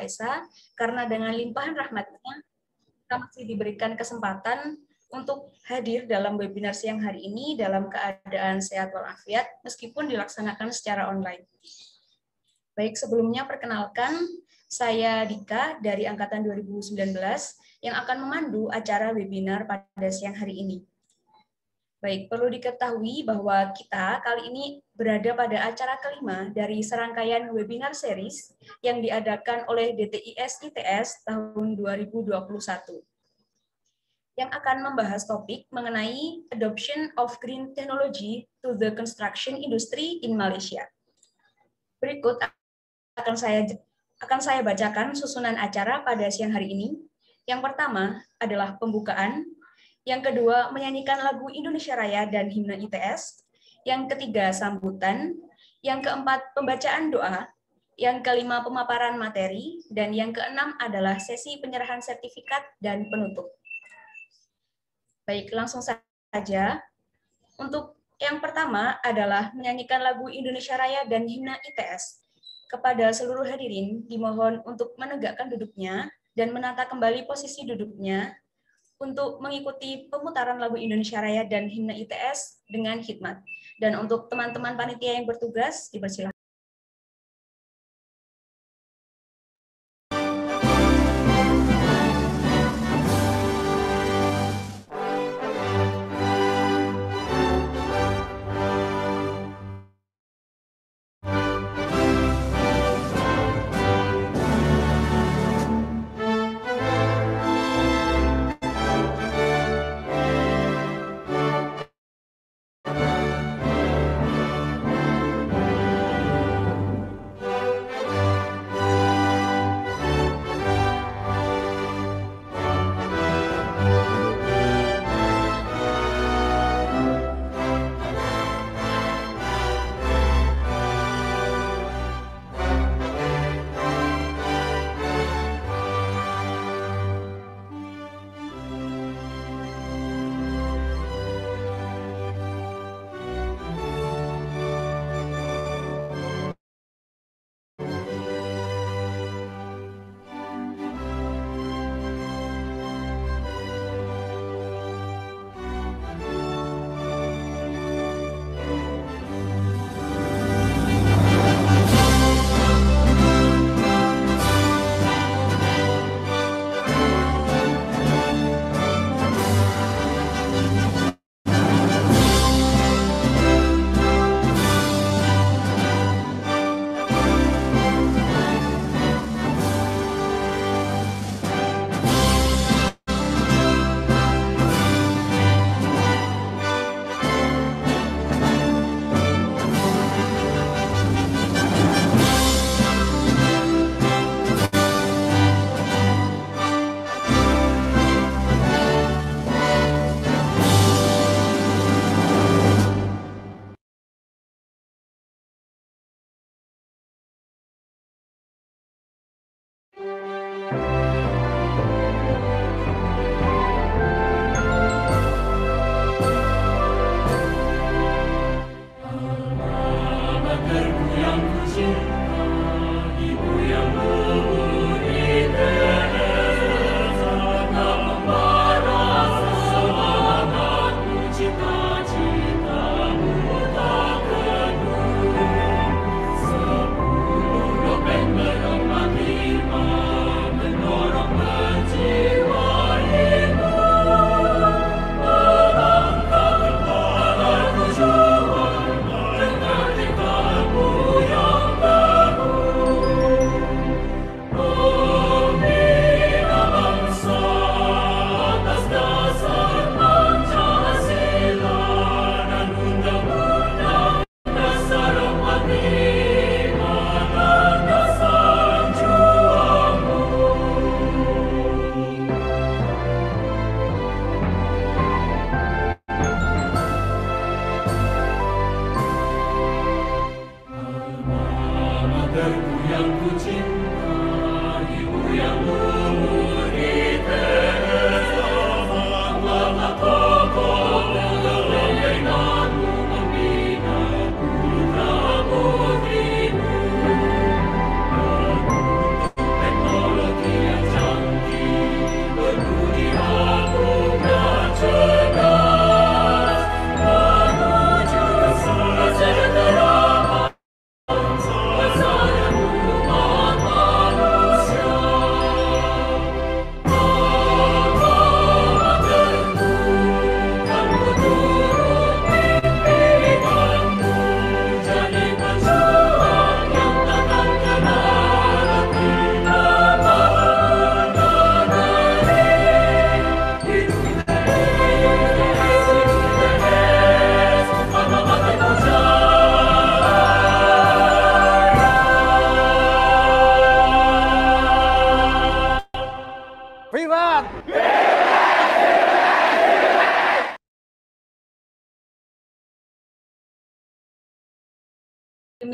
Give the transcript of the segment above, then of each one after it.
Esa karena dengan limpahan rahmatnya kita masih diberikan kesempatan untuk hadir dalam webinar siang hari ini dalam keadaan sehat walafiat meskipun dilaksanakan secara online. Baik, sebelumnya perkenalkan saya Dika dari angkatan 2019 yang akan memandu acara webinar pada siang hari ini. Baik, perlu diketahui bahwa kita kali ini berada pada acara kelima dari serangkaian webinar series yang diadakan oleh DTIS ITS tahun 2021 yang akan membahas topik mengenai adoption of green technology to the construction industry in Malaysia. Berikut akan saya akan saya bacakan susunan acara pada siang hari ini. Yang pertama adalah pembukaan yang kedua, menyanyikan lagu Indonesia Raya dan himne ITS. Yang ketiga, sambutan. Yang keempat, pembacaan doa. Yang kelima, pemaparan materi. Dan yang keenam adalah sesi penyerahan sertifikat dan penutup. Baik, langsung saja. Untuk yang pertama adalah menyanyikan lagu Indonesia Raya dan himne ITS. Kepada seluruh hadirin, dimohon untuk menegakkan duduknya dan menata kembali posisi duduknya untuk mengikuti pemutaran lagu Indonesia Raya dan himne ITS dengan hikmat. Dan untuk teman-teman panitia yang bertugas, dipersilakan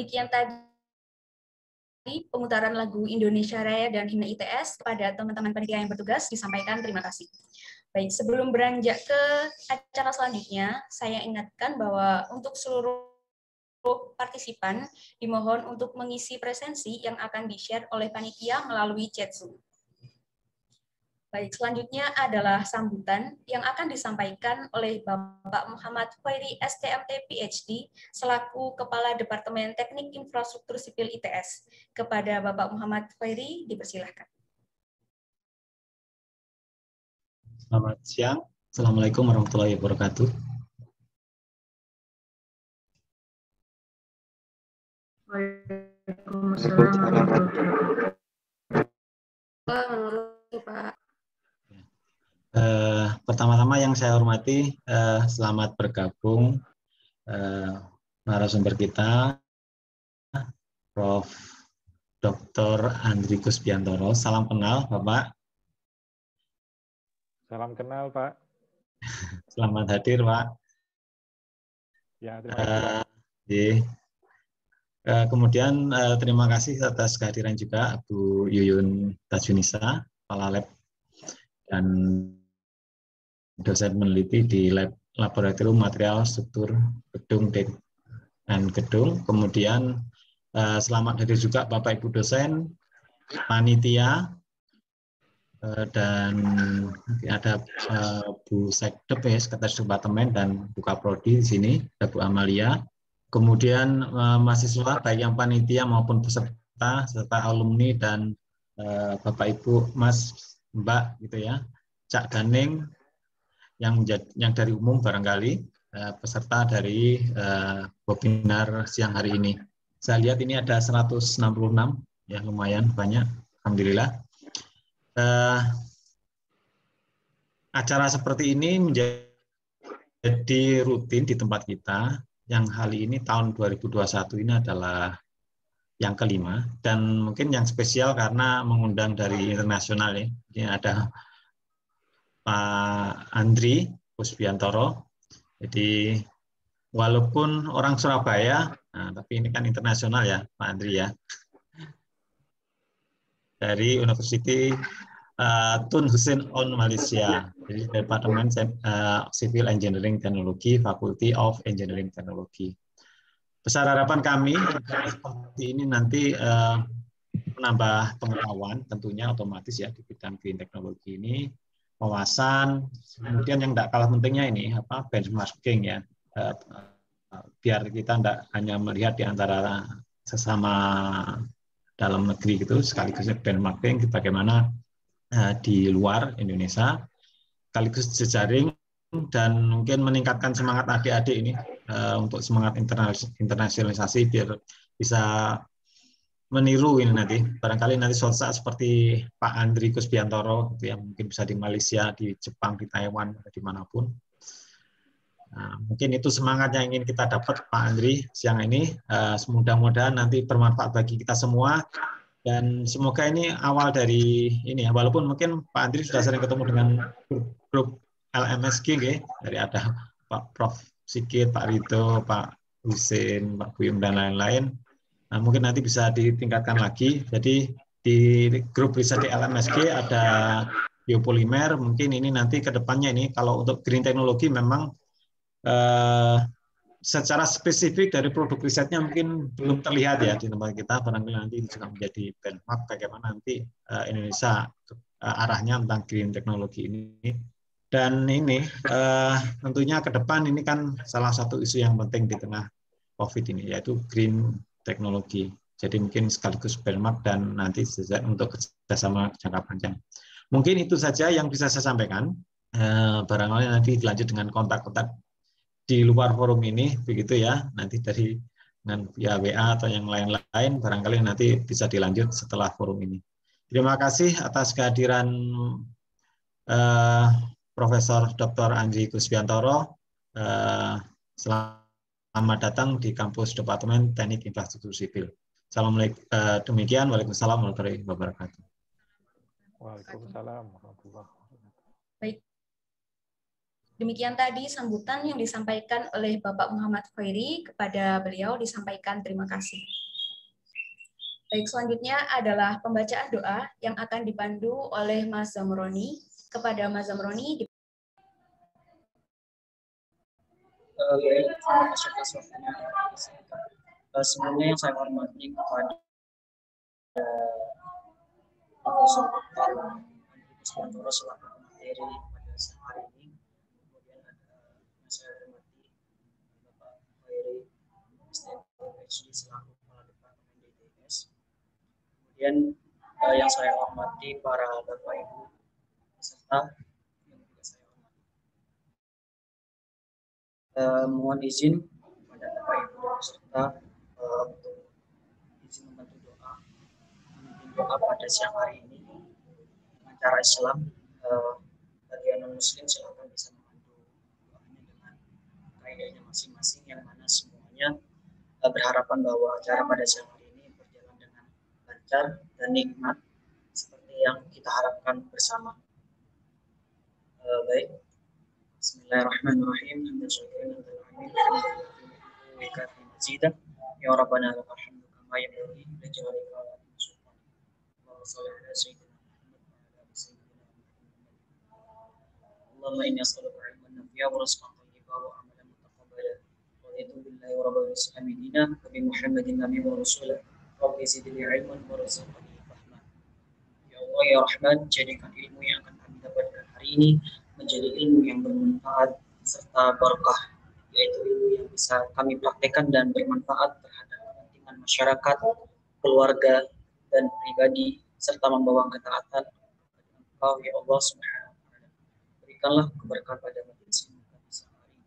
demikian tadi pemutaran lagu Indonesia Raya dan Hina ITS kepada teman-teman panitia yang bertugas disampaikan terima kasih. Baik, sebelum beranjak ke acara selanjutnya, saya ingatkan bahwa untuk seluruh partisipan dimohon untuk mengisi presensi yang akan di-share oleh panitia melalui chat Zoom. Baik, selanjutnya adalah sambutan yang akan disampaikan oleh Bapak Muhammad Khairi STMT PhD selaku Kepala Departemen Teknik Infrastruktur Sipil ITS. Kepada Bapak Muhammad Khairi dipersilahkan. Selamat siang. Assalamualaikum warahmatullahi wabarakatuh. Waalaikumsalam warahmatullahi wabarakatuh. Pak. Uh, pertama-tama yang saya hormati, uh, selamat bergabung uh, narasumber kita, Prof. Dr. Andri Gusbiantoro. Salam kenal, Bapak. Salam kenal, Pak. selamat hadir, Pak. Ya, terima kasih. Uh, uh, kemudian uh, terima kasih atas kehadiran juga Bu Yuyun Tajunisa, Kepala Lab dan dosen peneliti di lab, laboratorium material struktur gedung dan gedung. Kemudian eh, selamat hadir juga Bapak Ibu dosen, panitia, eh, dan ada eh, Bu Sekdep ya, Sekretaris Departemen dan Buka Prodi di sini, ada Bu Amalia. Kemudian eh, mahasiswa baik yang panitia maupun peserta serta alumni dan Bapak Ibu Mas Mbak gitu ya, Cak Daning, yang menjadi yang dari umum barangkali eh, peserta dari eh, webinar siang hari ini. Saya lihat ini ada 166 ya lumayan banyak alhamdulillah. Eh, acara seperti ini menjadi rutin di tempat kita yang kali ini tahun 2021 ini adalah yang kelima dan mungkin yang spesial karena mengundang dari internasional ya. Ini ada Pak Andri Puspiantoro, Jadi walaupun orang Surabaya, nah, tapi ini kan internasional ya Pak Andri ya. Dari University uh, Tun Hussein On Malaysia, jadi Departemen uh, Civil Engineering Teknologi, Faculty of Engineering Teknologi. Besar harapan kami seperti ini nanti uh, menambah pengetahuan tentunya otomatis ya di bidang green Technology ini wawasan. Kemudian yang tidak kalah pentingnya ini apa benchmarking ya. Eh, biar kita tidak hanya melihat di antara sesama dalam negeri gitu sekaligus benchmarking bagaimana eh, di luar Indonesia sekaligus jejaring dan mungkin meningkatkan semangat adik-adik ini eh, untuk semangat internasionalisasi biar bisa meniru ini nanti barangkali nanti suatu saat seperti Pak Andri Kusbiantoro gitu yang mungkin bisa di Malaysia, di Jepang, di Taiwan, dimanapun. Nah, mungkin itu semangat yang ingin kita dapat Pak Andri siang ini. Uh, eh, Mudah-mudahan nanti bermanfaat bagi kita semua dan semoga ini awal dari ini ya. Walaupun mungkin Pak Andri sudah sering ketemu dengan grup, grup LMSG, gitu, dari ada Pak Prof Sikit, Pak Rito, Pak Husin, Pak Buyum dan lain-lain Nah, mungkin nanti bisa ditingkatkan lagi. Jadi di grup riset di LMSG ada biopolimer. Mungkin ini nanti ke depannya ini kalau untuk green teknologi memang eh, secara spesifik dari produk risetnya mungkin belum terlihat ya di tempat kita. Barangkali nanti juga menjadi benchmark bagaimana nanti eh, Indonesia eh, arahnya tentang green teknologi ini. Dan ini eh, tentunya ke depan ini kan salah satu isu yang penting di tengah COVID ini yaitu green teknologi. Jadi mungkin sekaligus benchmark dan nanti untuk kerjasama jangka panjang. Mungkin itu saja yang bisa saya sampaikan. Eh, barangkali nanti dilanjut dengan kontak-kontak di luar forum ini, begitu ya. Nanti dari dengan via WA atau yang lain-lain, barangkali nanti bisa dilanjut setelah forum ini. Terima kasih atas kehadiran eh, Profesor Dr. Andri Kusbiantoro. Eh, selamat Selamat datang di kampus Departemen Teknik Infrastruktur Sipil. Assalamualaikum. Eh, demikian, Waalaikumsalam warahmatullahi wabarakatuh. Waalaikumsalam warahmatullahi Baik. Demikian tadi sambutan yang disampaikan oleh Bapak Muhammad Khairi kepada beliau disampaikan terima kasih. Baik, selanjutnya adalah pembacaan doa yang akan dipandu oleh Mas Zamroni kepada Mas Zamroni baik serta uh, sebelumnya yang saya hormati kepada Profesor Dr. Andrius Bantoro selaku materi pada siang hari ini kemudian ada yang saya hormati Bapak Khairi PhD selaku Kepala Departemen DTS kemudian uh, yang saya hormati para Bapak Ibu peserta Eh, mohon izin kepada Bapak Ibu serta eh, untuk izin membantu doa memimpin doa pada siang hari ini dengan Islam eh, bagi anak muslim silakan bisa membantu doanya dengan kaidahnya masing-masing yang mana semuanya eh, berharapan bahwa acara pada siang hari ini berjalan dengan lancar dan nikmat seperti yang kita harapkan bersama. baik. Bismillahirrahmanirrahim. Alhamdulillah. Ya Rabbana lakal hamdu kama yanbaghi li jalalika wa 'azimi Allahumma shalli ala sayyidina Muhammad wa ala ali sayyidina Muhammad. Allahumma inni as'aluka 'ilman nafi'an wa rizqan wa amalan mutaqabbalan. Raditu billahi rabbil islamin wa bi Muhammadin nabiyyin wa rasulah. Rabbi zidni 'ilman wa Ya Allah ya Rahman, jadikan ilmu yang akan kami dapatkan hari ini menjadi ilmu yang bermanfaat serta berkah yaitu ilmu yang bisa kami praktekkan dan bermanfaat terhadap kepentingan masyarakat, keluarga, dan pribadi, serta membawa ketaatan Engkau, ya Allah Subhanahu wa Berikanlah keberkahan pada majelis ini kami sehari.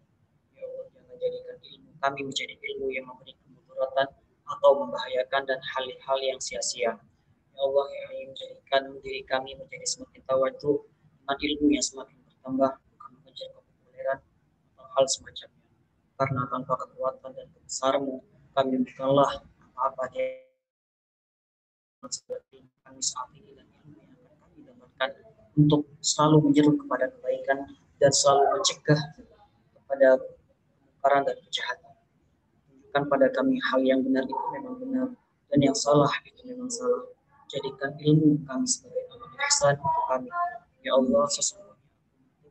Ya Allah, jangan jadikan ilmu kami menjadi ilmu yang memberi kemudaratan atau membahayakan dan hal-hal yang sia-sia. Ya Allah, yang menjadikan diri kami menjadi semakin tawaduk, dengan ilmu yang semakin tambah bukan mengejar kepopuleran atau hal semacamnya. Karena tanpa kekuatan dan kebesaran kami bukanlah apa-apa seperti kami saat ini dan ilmu yang akan kami dapatkan untuk selalu menyeru kepada kebaikan dan selalu mencegah kepada kemungkaran dan kejahatan. Tunjukkan pada kami hal yang benar itu memang benar dan yang salah itu memang salah. Jadikan ilmu kami sebagai amal untuk kami. Ya Allah, sesungguhnya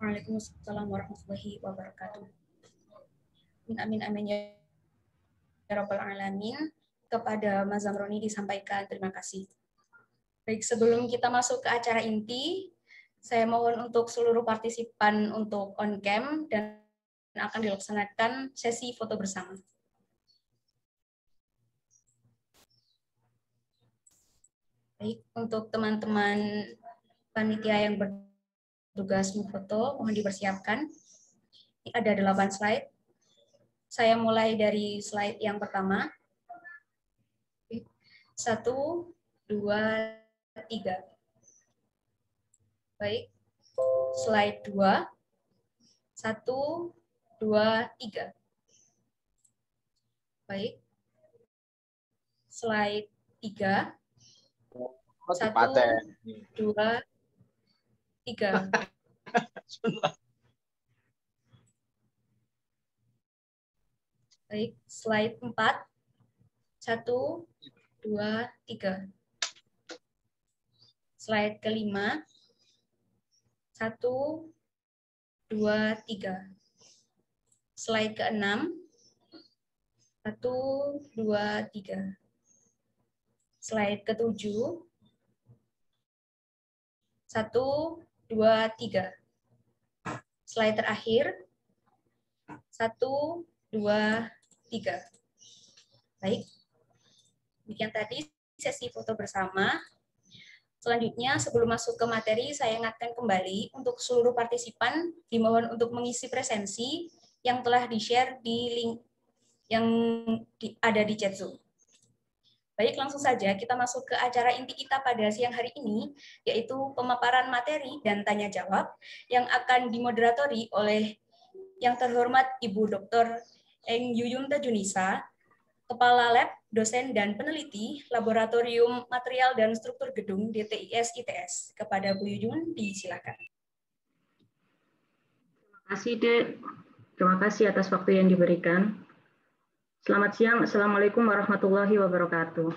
Waalaikumsalam warahmatullahi wabarakatuh. Amin amin ya Rabbal Alamin. Kepada Mas Zamroni disampaikan terima kasih. Baik, sebelum kita masuk ke acara inti, saya mohon untuk seluruh partisipan untuk on cam dan akan dilaksanakan sesi foto bersama. Baik, untuk teman-teman panitia yang ber tugas foto mohon dipersiapkan. Ini ada delapan slide. Saya mulai dari slide yang pertama. Satu, dua, tiga. Baik, slide dua. Satu, dua, tiga. Baik, slide tiga. Satu, dua, Tiga. Baik, slide 4. satu dua tiga Slide kelima. satu dua tiga Slide keenam satu dua tiga Slide ketujuh satu dua, tiga. Slide terakhir. Satu, dua, tiga. Baik. Demikian tadi sesi foto bersama. Selanjutnya, sebelum masuk ke materi, saya ingatkan kembali untuk seluruh partisipan dimohon untuk mengisi presensi yang telah di-share di link yang ada di chat Zoom. Baik, langsung saja kita masuk ke acara inti kita pada siang hari ini, yaitu pemaparan materi dan tanya jawab yang akan dimoderatori oleh yang terhormat Ibu Dr. Eng Yuyunta Junisa, Kepala Lab, dosen dan peneliti Laboratorium Material dan Struktur Gedung DTIS ITS. Kepada Bu Yuyun, disilakan. Terima kasih, Dek. Terima kasih atas waktu yang diberikan. Selamat siang. Assalamualaikum warahmatullahi wabarakatuh.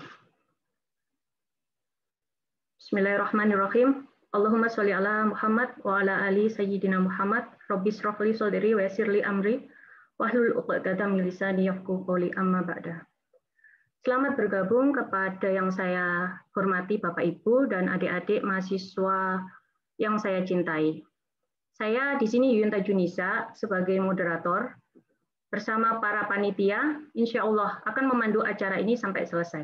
Bismillahirrahmanirrahim. Allahumma sholli ala Muhammad wa ala ali sayyidina Muhammad. Rabbi israhli sadri wa yassirli amri wahlul 'uqdatam min lisani yafqahu qawli amma ba'da. Selamat bergabung kepada yang saya hormati Bapak Ibu dan adik-adik mahasiswa yang saya cintai. Saya di sini Yunta Junisa sebagai moderator bersama para panitia, insya Allah akan memandu acara ini sampai selesai.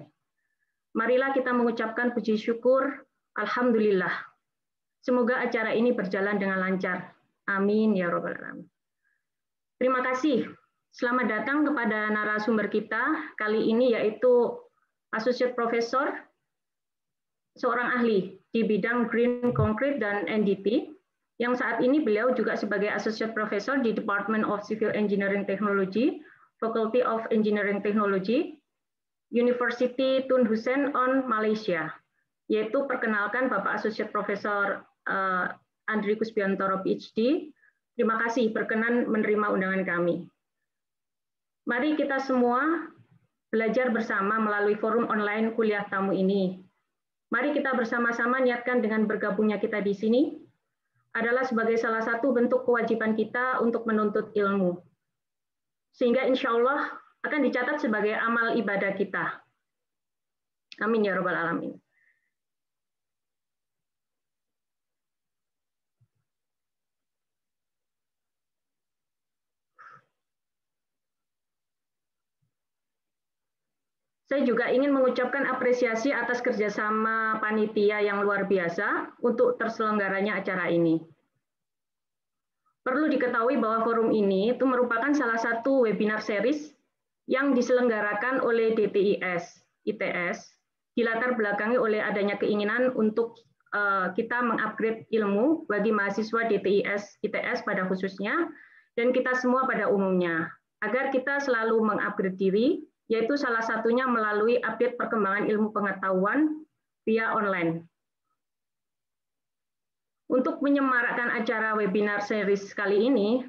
Marilah kita mengucapkan puji syukur, Alhamdulillah. Semoga acara ini berjalan dengan lancar. Amin ya Rabbal Alamin. Terima kasih. Selamat datang kepada narasumber kita kali ini yaitu Associate Professor, seorang ahli di bidang Green Concrete dan NDP yang saat ini beliau juga sebagai Associate Professor di Department of Civil Engineering Technology, Faculty of Engineering Technology, University Tun Hussein on Malaysia, yaitu perkenalkan Bapak Associate Professor uh, Andri Kusbiantoro PhD. Terima kasih berkenan menerima undangan kami. Mari kita semua belajar bersama melalui forum online kuliah tamu ini. Mari kita bersama-sama niatkan dengan bergabungnya kita di sini, adalah sebagai salah satu bentuk kewajiban kita untuk menuntut ilmu. Sehingga insya Allah akan dicatat sebagai amal ibadah kita. Amin ya robbal 'Alamin. Saya juga ingin mengucapkan apresiasi atas kerjasama panitia yang luar biasa untuk terselenggaranya acara ini. Perlu diketahui bahwa forum ini itu merupakan salah satu webinar series yang diselenggarakan oleh DTIS ITS dilatar belakangi oleh adanya keinginan untuk eh, kita mengupgrade ilmu bagi mahasiswa DTIS ITS pada khususnya dan kita semua pada umumnya agar kita selalu mengupgrade diri yaitu salah satunya melalui update perkembangan ilmu pengetahuan via online. Untuk menyemarakkan acara webinar series kali ini,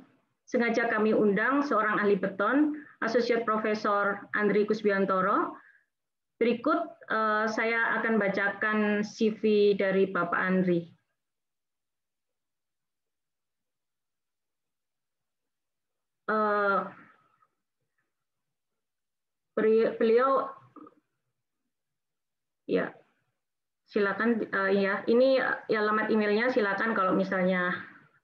sengaja kami undang seorang ahli beton, Associate Professor Andri Kusbiantoro. Berikut eh, saya akan bacakan CV dari Bapak Andri. Uh, beliau ya silakan uh, ya ini alamat emailnya silakan kalau misalnya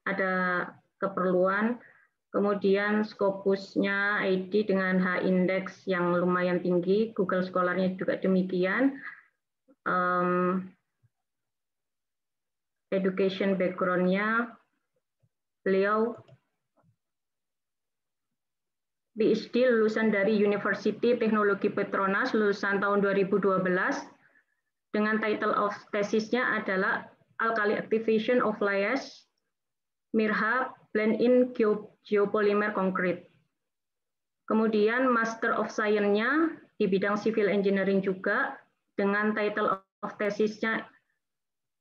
ada keperluan kemudian Scopusnya ID dengan H index yang lumayan tinggi Google Scholarnya juga demikian um, education backgroundnya beliau PhD lulusan dari University Teknologi Petronas lulusan tahun 2012 dengan title of tesisnya adalah Alkali Activation of layers Mirha Blend in Geopolymer Concrete. Kemudian Master of Science-nya di bidang Civil Engineering juga dengan title of tesisnya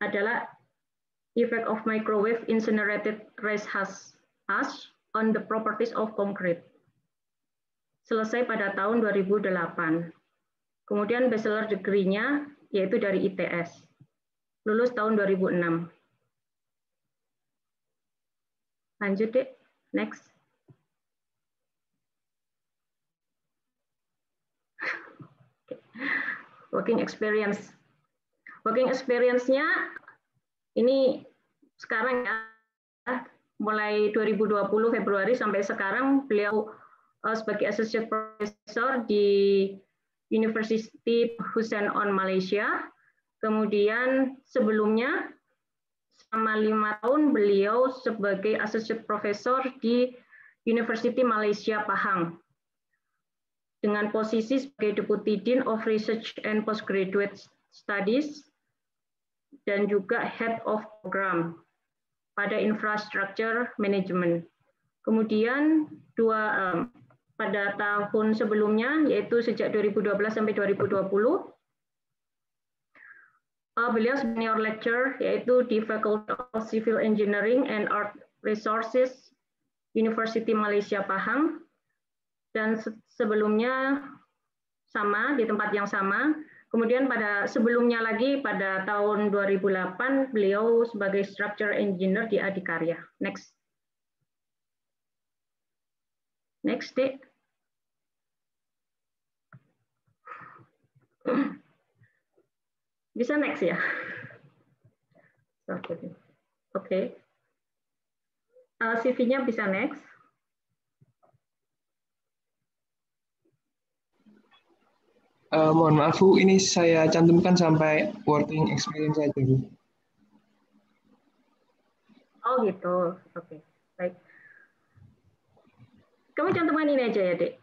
adalah Effect of Microwave Incinerated Trace Ash on the Properties of Concrete selesai pada tahun 2008. Kemudian bachelor degree-nya yaitu dari ITS. Lulus tahun 2006. Lanjut, deh, Next. Working experience. Working experience-nya ini sekarang ya, mulai 2020 Februari sampai sekarang beliau Uh, sebagai associate professor di University Hussein On Malaysia. Kemudian sebelumnya selama lima tahun beliau sebagai associate professor di University Malaysia Pahang dengan posisi sebagai Deputy Dean of Research and Postgraduate Studies dan juga Head of Program pada Infrastructure Management. Kemudian dua um, pada tahun sebelumnya, yaitu sejak 2012 sampai 2020. Uh, beliau senior lecturer, yaitu di Faculty of Civil Engineering and Art Resources, University Malaysia Pahang. Dan se sebelumnya sama, di tempat yang sama. Kemudian pada sebelumnya lagi, pada tahun 2008, beliau sebagai structure engineer di Adikarya. Next. Next day. Bisa next ya? Oke. Okay. Uh, eh, CV-nya bisa next. Uh, mohon maaf Bu, ini saya cantumkan sampai working experience saja Bu. Oh gitu, oke. Okay. Baik kamu contohkan ini aja ya, Dek.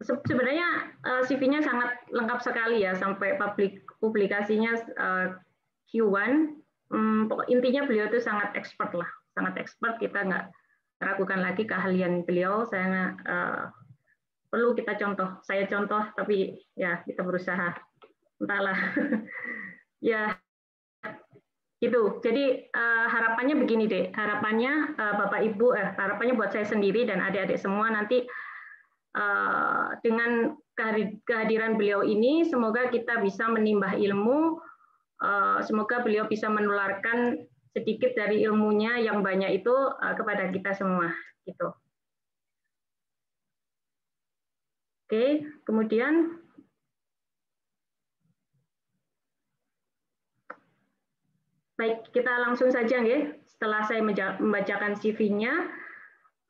Sebenarnya eh, CV-nya sangat lengkap sekali ya sampai publik publikasinya uh, eh, Q1. Hmm, intinya beliau itu sangat expert lah, sangat expert. Kita nggak ragukan lagi keahlian beliau. Saya uh, perlu kita contoh. Saya contoh, tapi ya kita berusaha. Entahlah. ya gitu. Jadi uh, harapannya begini deh, harapannya uh, Bapak Ibu, eh, harapannya buat saya sendiri dan adik-adik semua nanti uh, dengan kehadiran beliau ini, semoga kita bisa menimbah ilmu, uh, semoga beliau bisa menularkan sedikit dari ilmunya yang banyak itu uh, kepada kita semua, gitu. Oke, kemudian Baik, kita langsung saja nggih. Setelah saya membacakan CV-nya,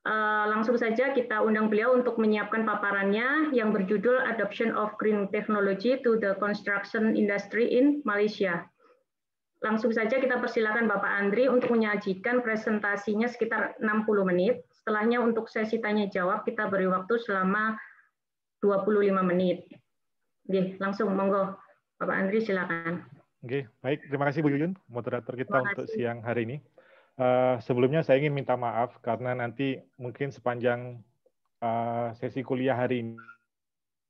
eh, langsung saja kita undang beliau untuk menyiapkan paparannya yang berjudul Adoption of Green Technology to the Construction Industry in Malaysia. Langsung saja kita persilakan Bapak Andri untuk menyajikan presentasinya sekitar 60 menit. Setelahnya untuk sesi tanya jawab kita beri waktu selama 25 menit. Oke, langsung monggo Bapak Andri silakan. Oke, okay, baik. Terima kasih Bu Yuyun, moderator kita untuk siang hari ini. Uh, sebelumnya saya ingin minta maaf karena nanti mungkin sepanjang uh, sesi kuliah hari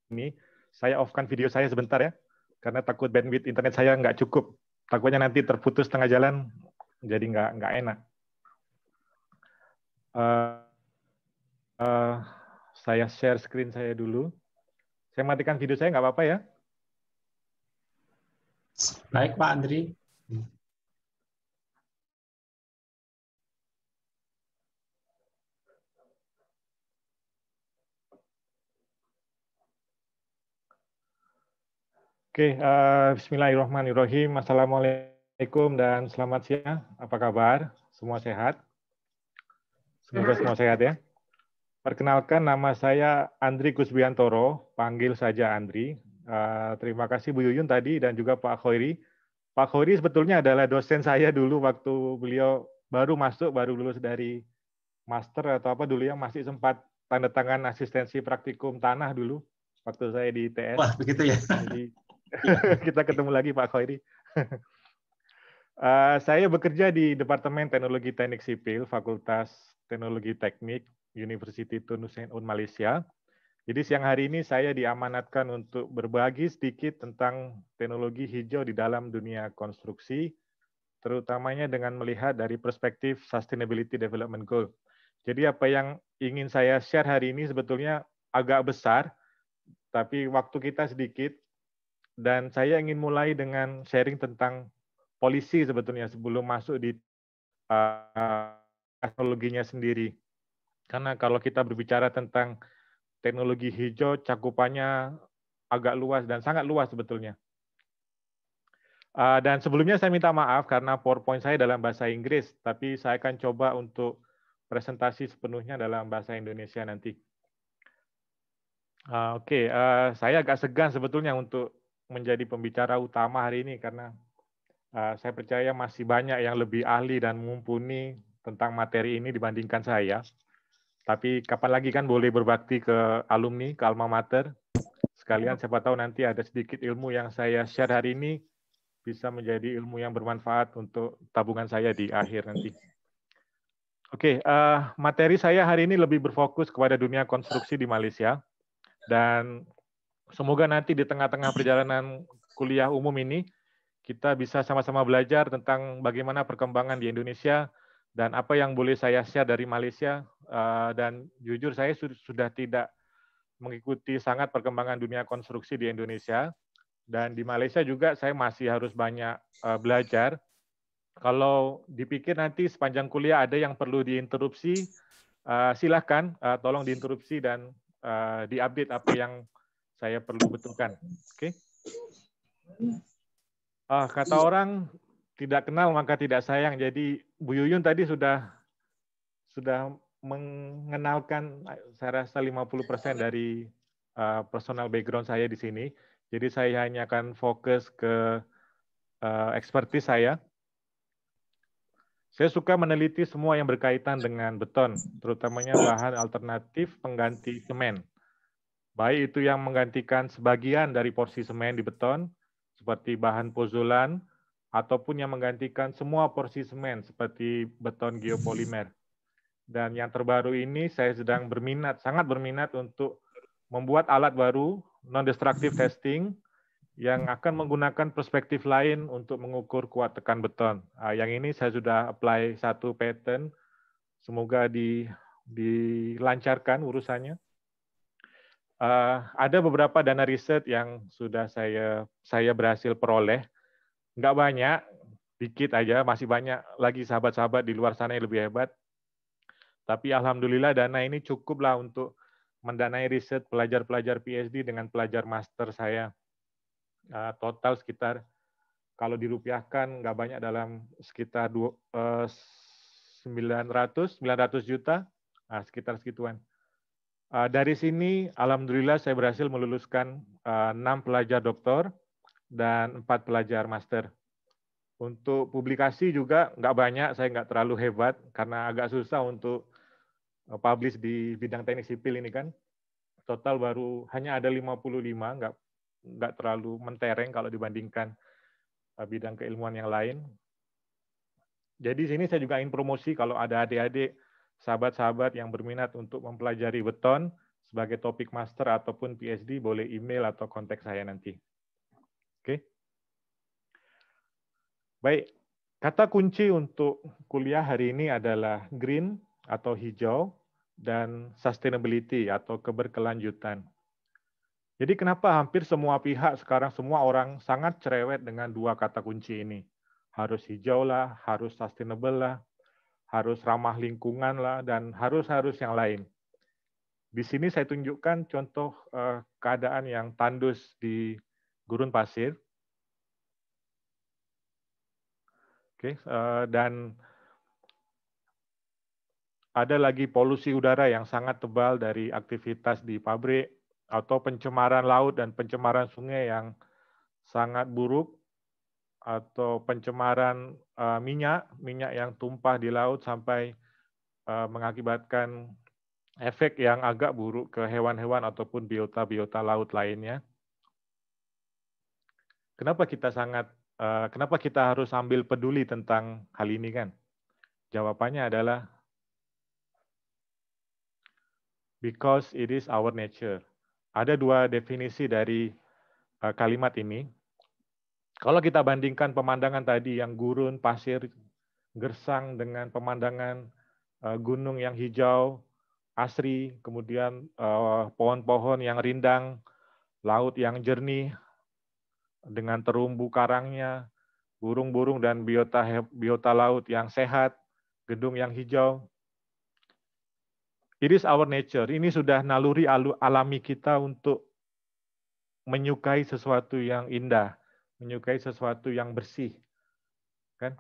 ini saya offkan video saya sebentar ya, karena takut bandwidth internet saya nggak cukup. Takutnya nanti terputus tengah jalan, jadi nggak nggak enak. Uh, uh, saya share screen saya dulu. Saya matikan video saya nggak apa-apa ya. Baik Pak Andri. Oke, uh, Bismillahirrahmanirrahim. Assalamualaikum dan selamat siang. Apa kabar? Semua sehat? Semoga semua sehat ya. Perkenalkan nama saya Andri Kusbiantoro, panggil saja Andri. Eh, terima kasih Bu Yuyun tadi dan juga Pak Khoiri. Pak Khoiri sebetulnya adalah dosen saya dulu waktu beliau baru masuk, baru lulus dari master atau apa dulu yang masih sempat tanda tangan asistensi praktikum tanah dulu waktu saya di ITS. Wah, begitu ya. Jadi, kita ketemu lagi Pak Khoiri. uh, eh, saya bekerja di Departemen Teknologi Teknik Sipil, Fakultas Teknologi Teknik, University Hussein Un Malaysia. Jadi siang hari ini saya diamanatkan untuk berbagi sedikit tentang teknologi hijau di dalam dunia konstruksi, terutamanya dengan melihat dari perspektif Sustainability Development Goal. Jadi apa yang ingin saya share hari ini sebetulnya agak besar, tapi waktu kita sedikit, dan saya ingin mulai dengan sharing tentang polisi sebetulnya sebelum masuk di uh, teknologinya sendiri. Karena kalau kita berbicara tentang teknologi hijau cakupannya agak luas dan sangat luas sebetulnya. Ah, dan sebelumnya saya minta maaf karena PowerPoint saya dalam bahasa Inggris, tapi saya akan coba untuk presentasi sepenuhnya dalam bahasa Indonesia nanti. Ah, oke, ah, saya agak segan sebetulnya untuk menjadi pembicara utama hari ini karena saya percaya masih banyak yang lebih ahli dan mumpuni tentang materi ini dibandingkan saya. Tapi kapan lagi kan boleh berbakti ke alumni, ke alma mater. Sekalian siapa tahu nanti ada sedikit ilmu yang saya share hari ini bisa menjadi ilmu yang bermanfaat untuk tabungan saya di akhir nanti. Oke, okay, uh, eh, materi saya hari ini lebih berfokus kepada dunia konstruksi di Malaysia dan semoga nanti di tengah-tengah perjalanan kuliah umum ini kita bisa sama-sama belajar tentang bagaimana perkembangan di Indonesia dan apa yang boleh saya share dari Malaysia Eh, dan jujur saya sudah tidak mengikuti sangat perkembangan dunia konstruksi di Indonesia dan di Malaysia juga saya masih harus banyak eh, belajar. Kalau dipikir nanti sepanjang kuliah ada yang perlu diinterupsi, uh, eh, silahkan tolong diinterupsi dan diupdate apa yang saya perlu betulkan. Oke? Okay? Uh, kata orang tidak kenal maka tidak sayang. Jadi Bu Yuyun tadi sudah sudah mengenalkan saya rasa 50% dari uh, personal background saya di sini. Jadi saya hanya akan fokus ke uh, expertise saya. Saya suka meneliti semua yang berkaitan dengan beton, terutamanya bahan alternatif pengganti semen. Baik itu yang menggantikan sebagian dari porsi semen di beton, seperti bahan pozolan, ataupun yang menggantikan semua porsi semen, seperti beton geopolimer. Dan yang terbaru ini saya sedang berminat, sangat berminat untuk membuat alat baru, non-destructive testing, yang akan menggunakan perspektif lain untuk mengukur kuat tekan beton. Ah, yang ini saya sudah apply satu pattern, semoga di, dilancarkan urusannya. Ah, ada beberapa dana riset yang sudah saya saya berhasil peroleh, nggak banyak, dikit aja, masih banyak lagi sahabat-sahabat di luar sana yang lebih hebat. Tapi alhamdulillah dana ini cukuplah untuk mendanai riset pelajar-pelajar PhD dengan pelajar master saya. Eh, total sekitar kalau dirupiahkan nggak banyak dalam sekitar 900 900 eh, juta nah, sekitar segituan. Eh, dari sini alhamdulillah saya berhasil meluluskan 6 pelajar doktor dan 4 pelajar master. Untuk publikasi juga nggak banyak, saya nggak terlalu hebat karena agak susah untuk Eh, publish di bidang teknik sipil ini kan total baru hanya ada 55 nggak nggak terlalu mentereng kalau dibandingkan eh, bidang keilmuan yang lain. Jadi sini saya juga ingin promosi kalau ada adik-adik, sahabat-sahabat yang berminat untuk mempelajari beton sebagai topik master ataupun PhD boleh email atau kontak saya nanti. Oke. Baik, kata kunci untuk kuliah hari ini adalah green, atau hijau dan sustainability atau keberkelanjutan. Jadi kenapa hampir semua pihak sekarang semua orang sangat cerewet dengan dua kata kunci ini? Harus hijau lah, harus sustainable lah, harus ramah lingkungan lah, dan harus-harus yang lain. Di sini saya tunjukkan contoh eh, keadaan yang tandus di gurun pasir. Oke, eh, dan ada lagi polusi udara yang sangat tebal dari aktivitas di pabrik atau pencemaran laut dan pencemaran sungai yang sangat buruk atau pencemaran uh, minyak minyak yang tumpah di laut sampai uh, mengakibatkan efek yang agak buruk ke hewan-hewan ataupun biota-biota laut lainnya. Kenapa kita sangat uh, kenapa kita harus ambil peduli tentang hal ini kan? Jawabannya adalah because it is our nature. Ada dua definisi dari uh, kalimat ini. Kalau kita bandingkan pemandangan tadi yang gurun, pasir, gersang dengan pemandangan uh, gunung yang hijau, asri, kemudian uh, pohon-pohon yang rindang, laut yang jernih dengan terumbu karangnya, burung-burung dan biota biota laut yang sehat, gedung yang hijau, It is our nature. Ini sudah naluri alami kita untuk menyukai sesuatu yang indah, menyukai sesuatu yang bersih. Kan?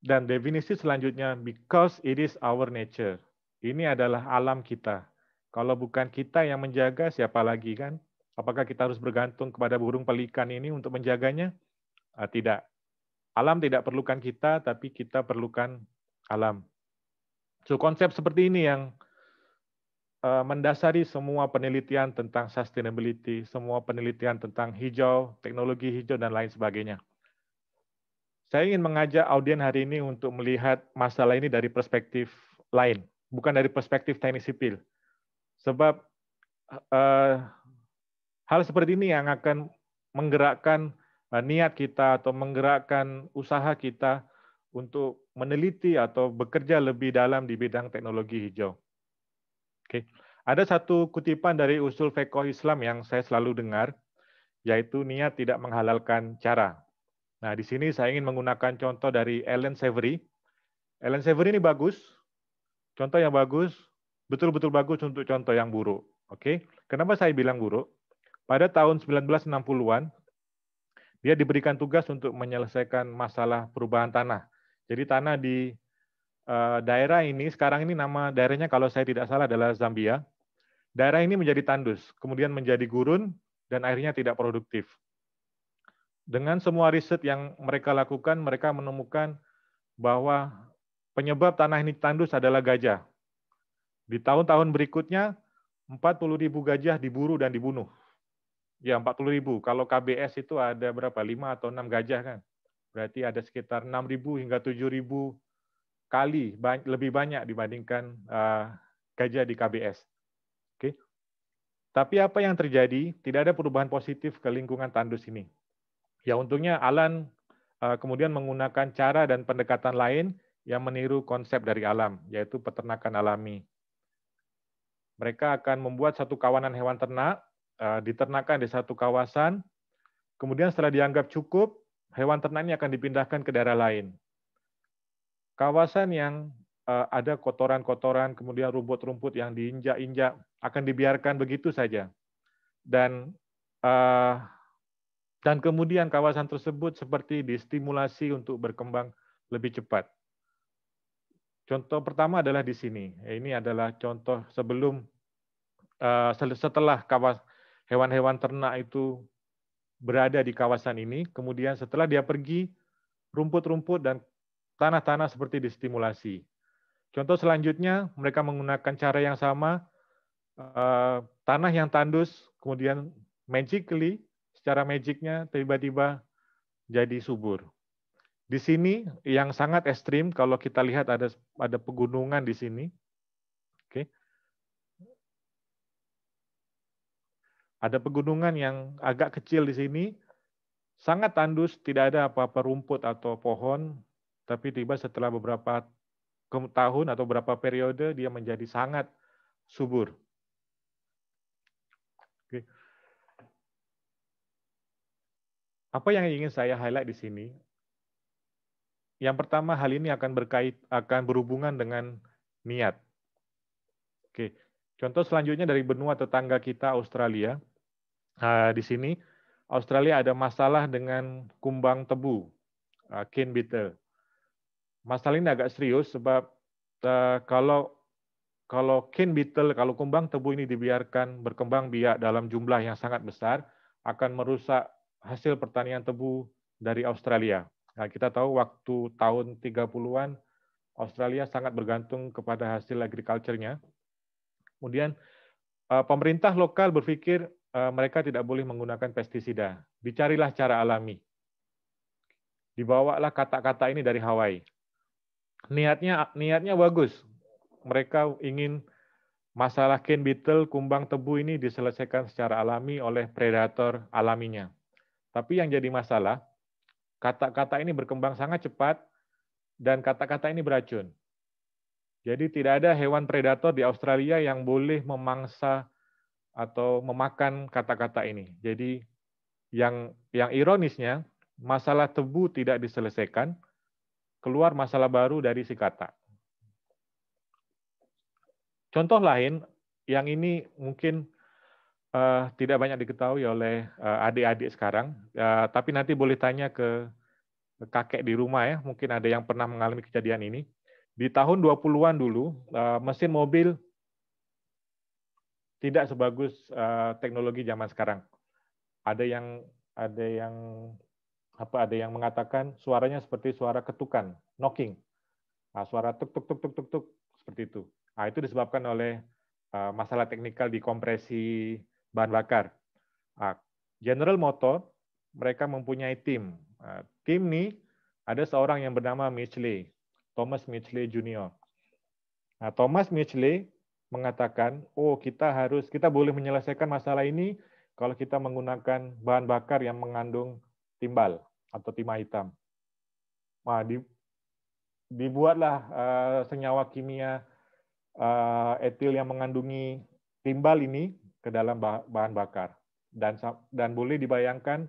Dan definisi selanjutnya because it is our nature. Ini adalah alam kita. Kalau bukan kita yang menjaga, siapa lagi kan? Apakah kita harus bergantung kepada burung pelikan ini untuk menjaganya? Ah, tidak. Alam tidak perlukan kita, tapi kita perlukan alam. So konsep seperti ini yang Eh, mendasari semua penelitian tentang sustainability, semua penelitian tentang hijau, teknologi hijau, dan lain sebagainya. Saya ingin mengajak audiens hari ini untuk melihat masalah ini dari perspektif lain, bukan dari perspektif teknis sipil. Sebab eh, hal seperti ini yang akan menggerakkan eh, niat kita atau menggerakkan usaha kita untuk meneliti atau bekerja lebih dalam di bidang teknologi hijau Oke. Ada satu kutipan dari usul fekoh Islam yang saya selalu dengar, yaitu niat tidak menghalalkan cara. Nah, di sini saya ingin menggunakan contoh dari Ellen Severy. Ellen Severy ini bagus, contoh yang bagus, betul-betul bagus untuk contoh yang buruk. Oke, kenapa saya bilang buruk? Pada tahun 1960-an, dia diberikan tugas untuk menyelesaikan masalah perubahan tanah. Jadi tanah di Eh, daerah ini sekarang ini nama daerahnya kalau saya tidak salah adalah Zambia. Daerah ini menjadi tandus, kemudian menjadi gurun dan akhirnya tidak produktif. Dengan semua riset yang mereka lakukan, mereka menemukan bahwa penyebab tanah ini tandus adalah gajah. Di tahun-tahun berikutnya 40.000 gajah diburu dan dibunuh. Ya 40.000. Kalau KBS itu ada berapa? 5 atau 6 gajah kan? Berarti ada sekitar 6.000 hingga 7 kali lebih banyak dibandingkan eh, gajah di KBS. Oke. Tapi apa yang terjadi? Tidak ada perubahan positif ke lingkungan tandus ini. Ya untungnya Alan eh, kemudian menggunakan cara dan pendekatan lain yang meniru konsep dari alam, yaitu peternakan alami. Mereka akan membuat satu kawanan hewan ternak, uh, diternakan di satu kawasan, kemudian setelah dianggap cukup, hewan ternak ini akan dipindahkan ke daerah lain kawasan yang eh, ada kotoran-kotoran, kemudian rumput-rumput yang diinjak-injak akan dibiarkan begitu saja. Dan eh, dan kemudian kawasan tersebut seperti distimulasi untuk berkembang lebih cepat. Contoh pertama adalah di sini. Ini adalah contoh sebelum eh, setelah hewan-hewan ternak itu berada di kawasan ini, kemudian setelah dia pergi, rumput-rumput dan tanah-tanah seperti distimulasi. Contoh selanjutnya, mereka menggunakan cara yang sama, eh, tanah yang tandus, kemudian magically, secara magicnya tiba-tiba jadi subur. Di sini yang sangat ekstrim, kalau kita lihat ada ada pegunungan di sini. Oke. Okay. Ada pegunungan yang agak kecil di sini, sangat tandus, tidak ada apa-apa rumput atau pohon, tapi tiba setelah beberapa tahun atau beberapa periode dia menjadi sangat subur. Oke. Apa yang ingin saya highlight di sini? Yang pertama hal ini akan berkait akan berhubungan dengan niat. Oke. Contoh selanjutnya dari benua tetangga kita Australia. Nah, di sini Australia ada masalah dengan kumbang tebu, cane beetle masalah ini agak serius sebab uh, kalau kalau kin beetle, kalau kumbang tebu ini dibiarkan berkembang biak dalam jumlah yang sangat besar, akan merusak hasil pertanian tebu dari Australia. Nah, kita tahu waktu tahun 30-an, Australia sangat bergantung kepada hasil agrikulturnya. Kemudian eh, pemerintah lokal berpikir eh, mereka tidak boleh menggunakan pestisida. Dicarilah cara alami. Dibawalah kata-kata ini dari Hawaii niatnya niatnya bagus. Mereka ingin masalah ken beetle kumbang tebu ini diselesaikan secara alami oleh predator alaminya. Tapi yang jadi masalah, kata-kata ini berkembang sangat cepat dan kata-kata ini beracun. Jadi tidak ada hewan predator di Australia yang boleh memangsa atau memakan kata-kata ini. Jadi yang yang ironisnya masalah tebu tidak diselesaikan, keluar masalah baru dari si kata. Contoh lain, yang ini mungkin uh, tidak banyak diketahui oleh eh, adik-adik uh, sekarang, uh, tapi nanti boleh tanya ke kakek di rumah ya, mungkin ada yang pernah mengalami kejadian ini. Di tahun 20-an dulu, uh, mesin mobil tidak sebagus uh, teknologi zaman sekarang. Ada yang ada yang apa ada yang mengatakan suaranya seperti suara ketukan, knocking. Nah, suara tuk tuk tuk tuk tuk tuk seperti itu. Nah, itu disebabkan oleh ah, masalah teknikal di kompresi bahan bakar. Nah, General Motor mereka mempunyai tim. Nah, tim ini ada seorang yang bernama Mitchley, Thomas Mitchley Jr. Nah, Thomas Mitchley mengatakan, "Oh, kita harus kita boleh menyelesaikan masalah ini kalau kita menggunakan bahan bakar yang mengandung timbal atau timah hitam. Nah, di, dibuatlah eh, senyawa kimia eh, etil yang mengandungi timbal ini ke dalam bahan bakar dan dan boleh dibayangkan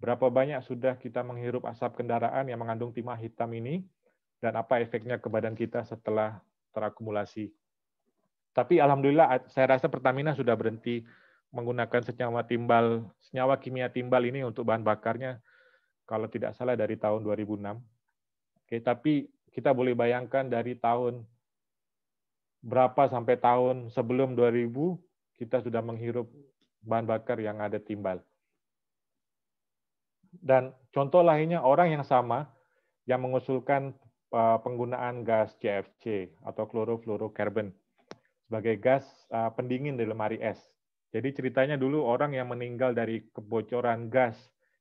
berapa banyak sudah kita menghirup asap kendaraan yang mengandung timah hitam ini dan apa efeknya ke badan kita setelah terakumulasi. Tapi alhamdulillah saya rasa Pertamina sudah berhenti menggunakan senyawa timbal, senyawa kimia timbal ini untuk bahan bakarnya kalau tidak salah dari tahun 2006. Oke, tapi kita boleh bayangkan dari tahun berapa sampai tahun sebelum 2000 kita sudah menghirup bahan bakar yang ada timbal. Dan contoh lainnya orang yang sama yang mengusulkan eh, penggunaan gas CFC atau klorofluorokarbon sebagai gas eh, pendingin di lemari es. Jadi ceritanya dulu orang yang meninggal dari kebocoran gas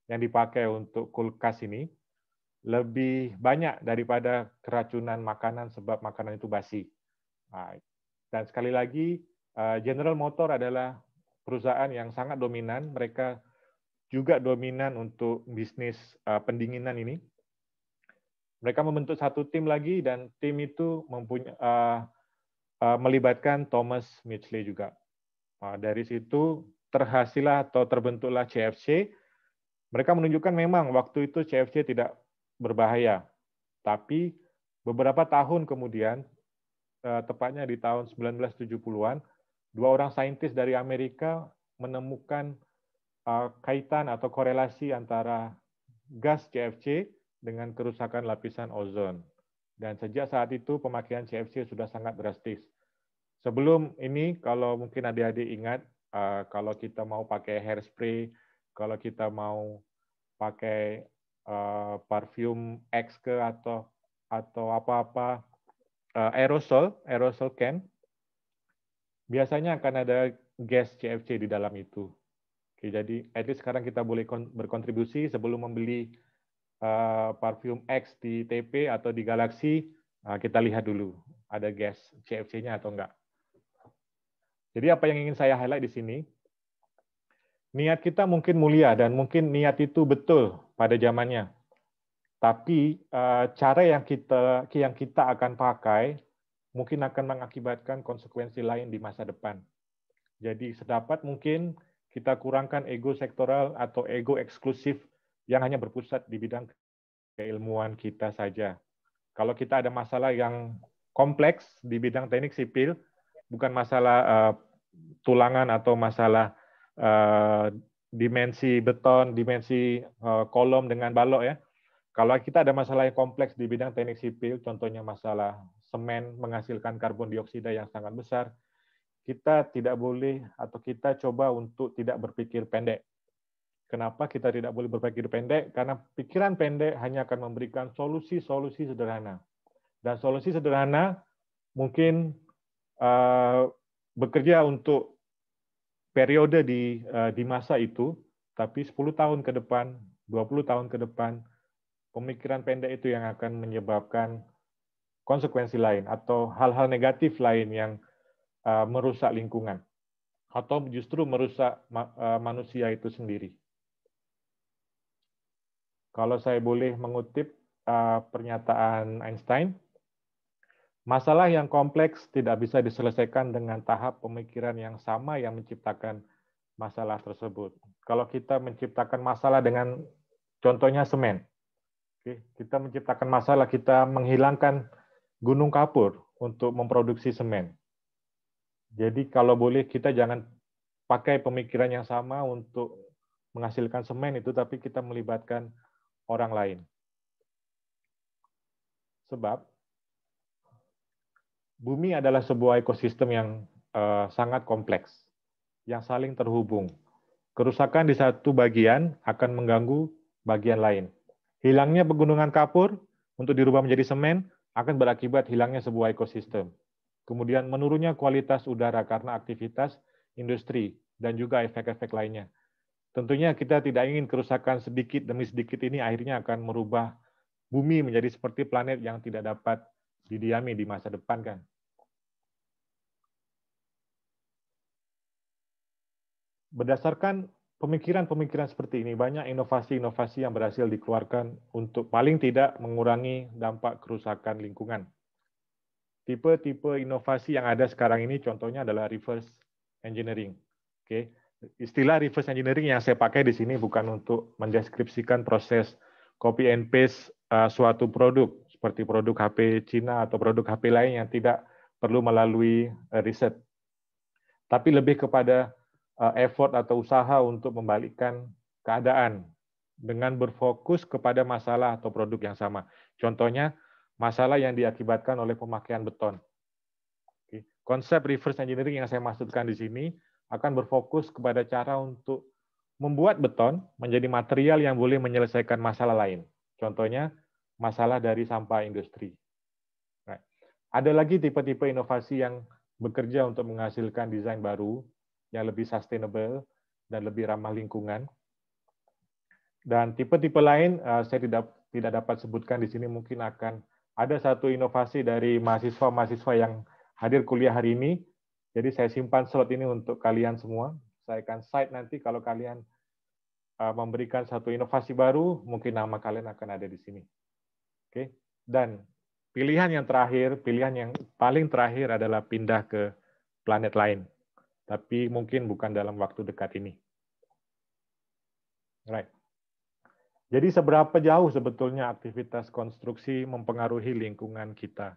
yang dipakai untuk kulkas ini lebih banyak daripada keracunan makanan sebab makanan itu basi. Nah, dan sekali lagi eh, General Motor adalah perusahaan yang sangat dominan. Mereka juga dominan untuk bisnis eh, pendinginan ini. Mereka membentuk satu tim lagi dan tim itu mempunyai uh, eh, uh, melibatkan Thomas Mitchell juga. Nah, dari situ terhasilah atau terbentuklah CFC. Mereka menunjukkan memang waktu itu CFC tidak berbahaya. Tapi beberapa tahun kemudian, eh, tepatnya di tahun 1970-an, dua orang saintis dari Amerika menemukan eh, kaitan atau korelasi antara gas CFC dengan kerusakan lapisan ozon. Dan sejak saat itu pemakaian CFC sudah sangat drastis. Sebelum ini, kalau mungkin adik-adik ingat, eh, kalau kita mau pakai hairspray, kalau kita mau pakai eh, parfum X ke atau atau apa-apa eh, aerosol, aerosol can, biasanya akan ada gas CFC di dalam itu. Oke, jadi at least sekarang kita boleh berkontribusi sebelum membeli parfum X di TP atau di Galaxy, nah, kita lihat dulu ada gas CFC-nya atau enggak. Jadi apa yang ingin saya highlight di sini, niat kita mungkin mulia dan mungkin niat itu betul pada zamannya. Tapi eh, cara yang kita yang kita akan pakai mungkin akan mengakibatkan konsekuensi lain di masa depan. Jadi sedapat mungkin kita kurangkan ego sektoral atau ego eksklusif yang hanya berpusat di bidang keilmuan kita saja. Kalau kita ada masalah yang kompleks di bidang teknik sipil, bukan masalah uh, tulangan atau masalah uh, dimensi beton, dimensi uh, kolom dengan balok ya. Kalau kita ada masalah yang kompleks di bidang teknik sipil, contohnya masalah semen menghasilkan karbon dioksida yang sangat besar, kita tidak boleh atau kita coba untuk tidak berpikir pendek. Kenapa kita tidak boleh berpikir pendek? Karena pikiran pendek hanya akan memberikan solusi-solusi sederhana. Dan solusi sederhana mungkin Eh, bekerja untuk periode di eh, di masa itu, tapi 10 tahun ke depan, 20 tahun ke depan, pemikiran pendek itu yang akan menyebabkan konsekuensi lain atau hal-hal negatif lain yang eh, merusak lingkungan atau justru merusak manusia itu sendiri. Kalau saya boleh mengutip pernyataan Einstein, Masalah yang kompleks tidak bisa diselesaikan dengan tahap pemikiran yang sama yang menciptakan masalah tersebut. Kalau kita menciptakan masalah dengan contohnya semen, kita menciptakan masalah kita menghilangkan gunung kapur untuk memproduksi semen. Jadi kalau boleh kita jangan pakai pemikiran yang sama untuk menghasilkan semen itu, tapi kita melibatkan orang lain. Sebab bumi adalah sebuah ekosistem yang uh, sangat kompleks, yang saling terhubung. Kerusakan di satu bagian akan mengganggu bagian lain. Hilangnya pegunungan kapur untuk dirubah menjadi semen akan berakibat hilangnya sebuah ekosistem. Kemudian menurunnya kualitas udara karena aktivitas industri dan juga efek-efek lainnya. Tentunya kita tidak ingin kerusakan sedikit demi sedikit ini akhirnya akan merubah bumi menjadi seperti planet yang tidak dapat didiami di masa depan kan. Berdasarkan pemikiran-pemikiran seperti ini, banyak inovasi-inovasi yang berhasil dikeluarkan untuk paling tidak mengurangi dampak kerusakan lingkungan. Tipe-tipe inovasi yang ada sekarang ini contohnya adalah reverse engineering. Oke. Istilah reverse engineering yang saya pakai di sini bukan untuk mendeskripsikan proses copy and paste eh, suatu produk seperti produk HP Cina atau produk HP lain yang tidak perlu melalui eh, riset. Tapi lebih kepada eh, effort atau usaha untuk membalikkan keadaan dengan berfokus kepada masalah atau produk yang sama. Contohnya, masalah yang diakibatkan oleh pemakaian beton. Konsep reverse engineering yang saya maksudkan di sini akan berfokus kepada cara untuk membuat beton menjadi material yang boleh menyelesaikan masalah lain. Contohnya, masalah dari sampah industri. Nah, ada lagi tipe-tipe inovasi yang bekerja untuk menghasilkan desain baru yang lebih sustainable dan lebih ramah lingkungan. Dan tipe-tipe lain eh, saya tidak tidak dapat sebutkan di sini mungkin akan ada satu inovasi dari mahasiswa-mahasiswa yang hadir kuliah hari ini. Jadi saya simpan slot ini untuk kalian semua. Saya akan cite nanti kalau kalian eh, memberikan satu inovasi baru, mungkin nama kalian akan ada di sini. Oke. Dan pilihan yang terakhir, pilihan yang paling terakhir adalah pindah ke planet lain. Tapi mungkin bukan dalam waktu dekat ini. Right. Jadi seberapa jauh sebetulnya aktivitas konstruksi mempengaruhi lingkungan kita?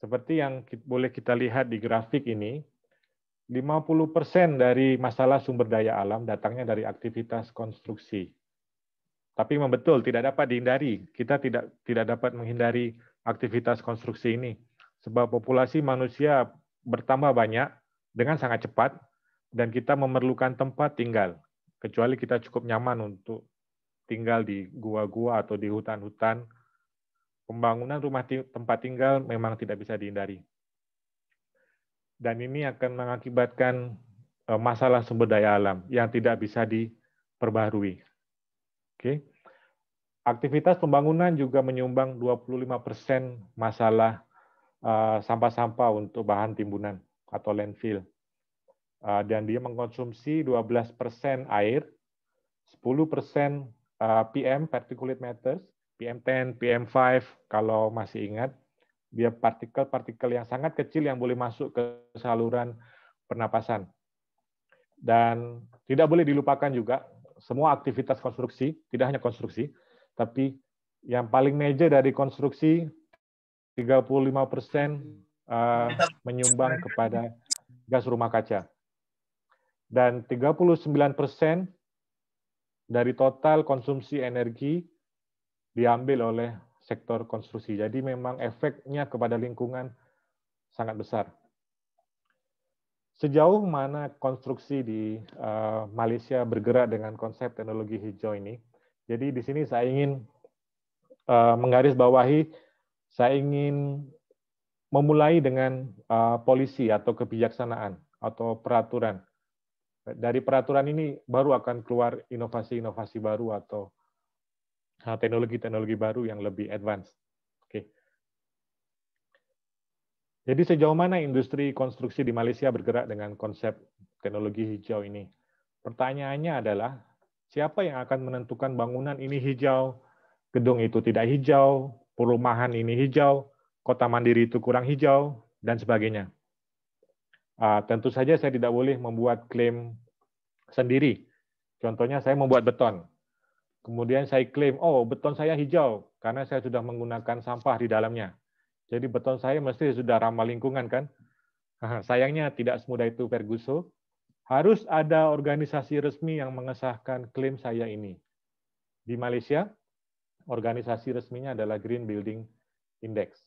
Seperti yang boleh kita lihat di grafik ini, 50% dari masalah sumber daya alam datangnya dari aktivitas konstruksi. Tapi memang betul tidak dapat dihindari. Kita tidak tidak dapat menghindari aktivitas konstruksi ini sebab populasi manusia bertambah banyak dengan sangat cepat dan kita memerlukan tempat tinggal kecuali kita cukup nyaman untuk tinggal di gua-gua atau di hutan-hutan. Pembangunan rumah tempat tinggal memang tidak bisa dihindari. Dan ini akan mengakibatkan eh, masalah sumber daya alam yang tidak bisa diperbarui. Oke. Aktivitas pembangunan juga menyumbang 25% masalah eh, sampah-sampah untuk bahan timbunan atau landfill. Eh, dan dia mengkonsumsi 12% air, 10% PM eh, particulate matters, PM10, PM5 kalau masih ingat, dia partikel-partikel yang sangat kecil yang boleh masuk ke saluran pernapasan. Dan tidak boleh dilupakan juga semua aktivitas konstruksi, tidak hanya konstruksi, tapi yang paling major dari konstruksi 35% persen eh, menyumbang kepada gas rumah kaca. Dan 39% persen dari total konsumsi energi diambil oleh sektor konstruksi. Jadi memang efeknya kepada lingkungan sangat besar. Sejauh mana konstruksi di eh, Malaysia bergerak dengan konsep teknologi hijau ini? Jadi di sini saya ingin eh, menggarisbawahi, saya ingin memulai dengan eh, polisi atau kebijaksanaan atau peraturan. Dari peraturan ini baru akan keluar inovasi-inovasi baru atau teknologi-teknologi baru yang lebih advance. Oke. Jadi sejauh mana industri konstruksi di Malaysia bergerak dengan konsep teknologi hijau ini? Pertanyaannya adalah, siapa yang akan menentukan bangunan ini hijau, gedung itu tidak hijau, perumahan ini hijau, kota mandiri itu kurang hijau, dan sebagainya. Ah, tentu saja saya tidak boleh membuat klaim sendiri. Contohnya saya membuat beton. Kemudian saya klaim, oh beton saya hijau, karena saya sudah menggunakan sampah di dalamnya jadi beton saya mesti sudah ramah lingkungan kan? Sayangnya tidak semudah itu Verguso. Harus ada organisasi resmi yang mengesahkan klaim saya ini. Di Malaysia, organisasi resminya adalah Green Building Index.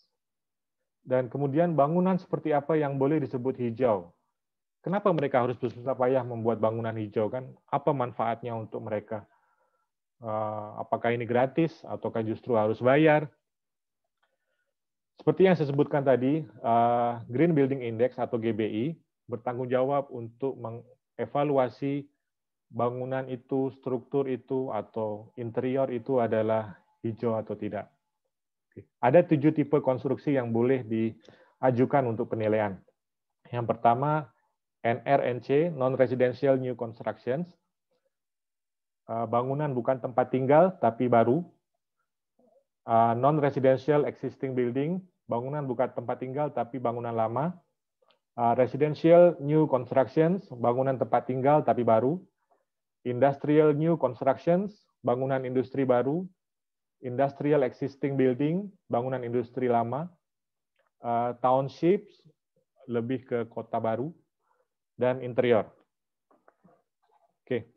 Dan kemudian bangunan seperti apa yang boleh disebut hijau? Kenapa mereka harus bersusah payah membuat bangunan hijau kan? Apa manfaatnya untuk mereka? Eh, apakah ini gratis ataukah justru harus bayar? Seperti yang saya sebutkan tadi, eh, Green Building Index atau GBI bertanggung jawab untuk mengevaluasi bangunan itu, struktur itu, atau interior itu adalah hijau atau tidak. Ada tujuh tipe konstruksi yang boleh diajukan untuk penilaian. Yang pertama, NRNC, Non-Residential New Constructions. Eh, bangunan bukan tempat tinggal, tapi baru. Eh, Non-Residential Existing Building, bangunan bukan tempat tinggal tapi bangunan lama, uh, residential new constructions, bangunan tempat tinggal tapi baru, industrial new constructions, bangunan industri baru, industrial existing building, bangunan industri lama, uh, townships, lebih ke kota baru, dan interior. Oke.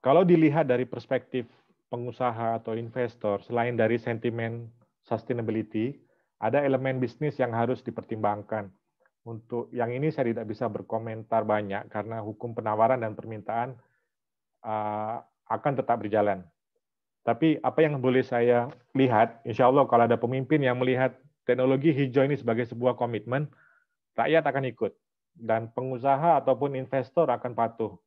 Kalau dilihat dari perspektif pengusaha atau investor, selain dari sentimen sustainability, ada elemen bisnis yang harus dipertimbangkan. Untuk yang ini saya tidak bisa berkomentar banyak karena hukum penawaran dan permintaan ah, akan tetap berjalan. Tapi apa yang boleh saya lihat, insya Allah kalau ada pemimpin yang melihat teknologi hijau ini sebagai sebuah komitmen, rakyat akan ikut. Dan pengusaha ataupun investor akan patuh.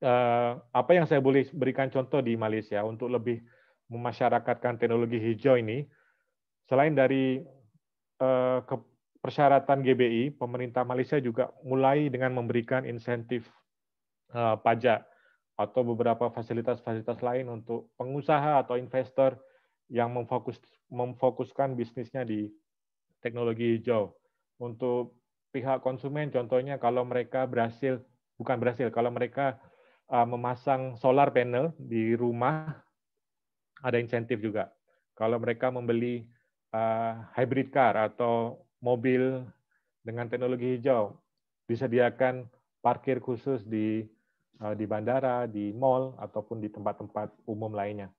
Eh, apa yang saya boleh berikan contoh di Malaysia untuk lebih memasyarakatkan teknologi hijau ini, selain dari eh, persyaratan GBI, pemerintah Malaysia juga mulai dengan memberikan insentif eh, pajak atau beberapa fasilitas-fasilitas lain untuk pengusaha atau investor yang memfokus memfokuskan bisnisnya di teknologi hijau. Untuk pihak konsumen contohnya kalau mereka berhasil bukan berhasil kalau mereka eh, memasang solar panel di rumah ada insentif juga. Kalau mereka membeli eh, hybrid car atau mobil dengan teknologi hijau, disediakan parkir khusus di eh, di bandara, di mall ataupun di tempat-tempat umum lainnya.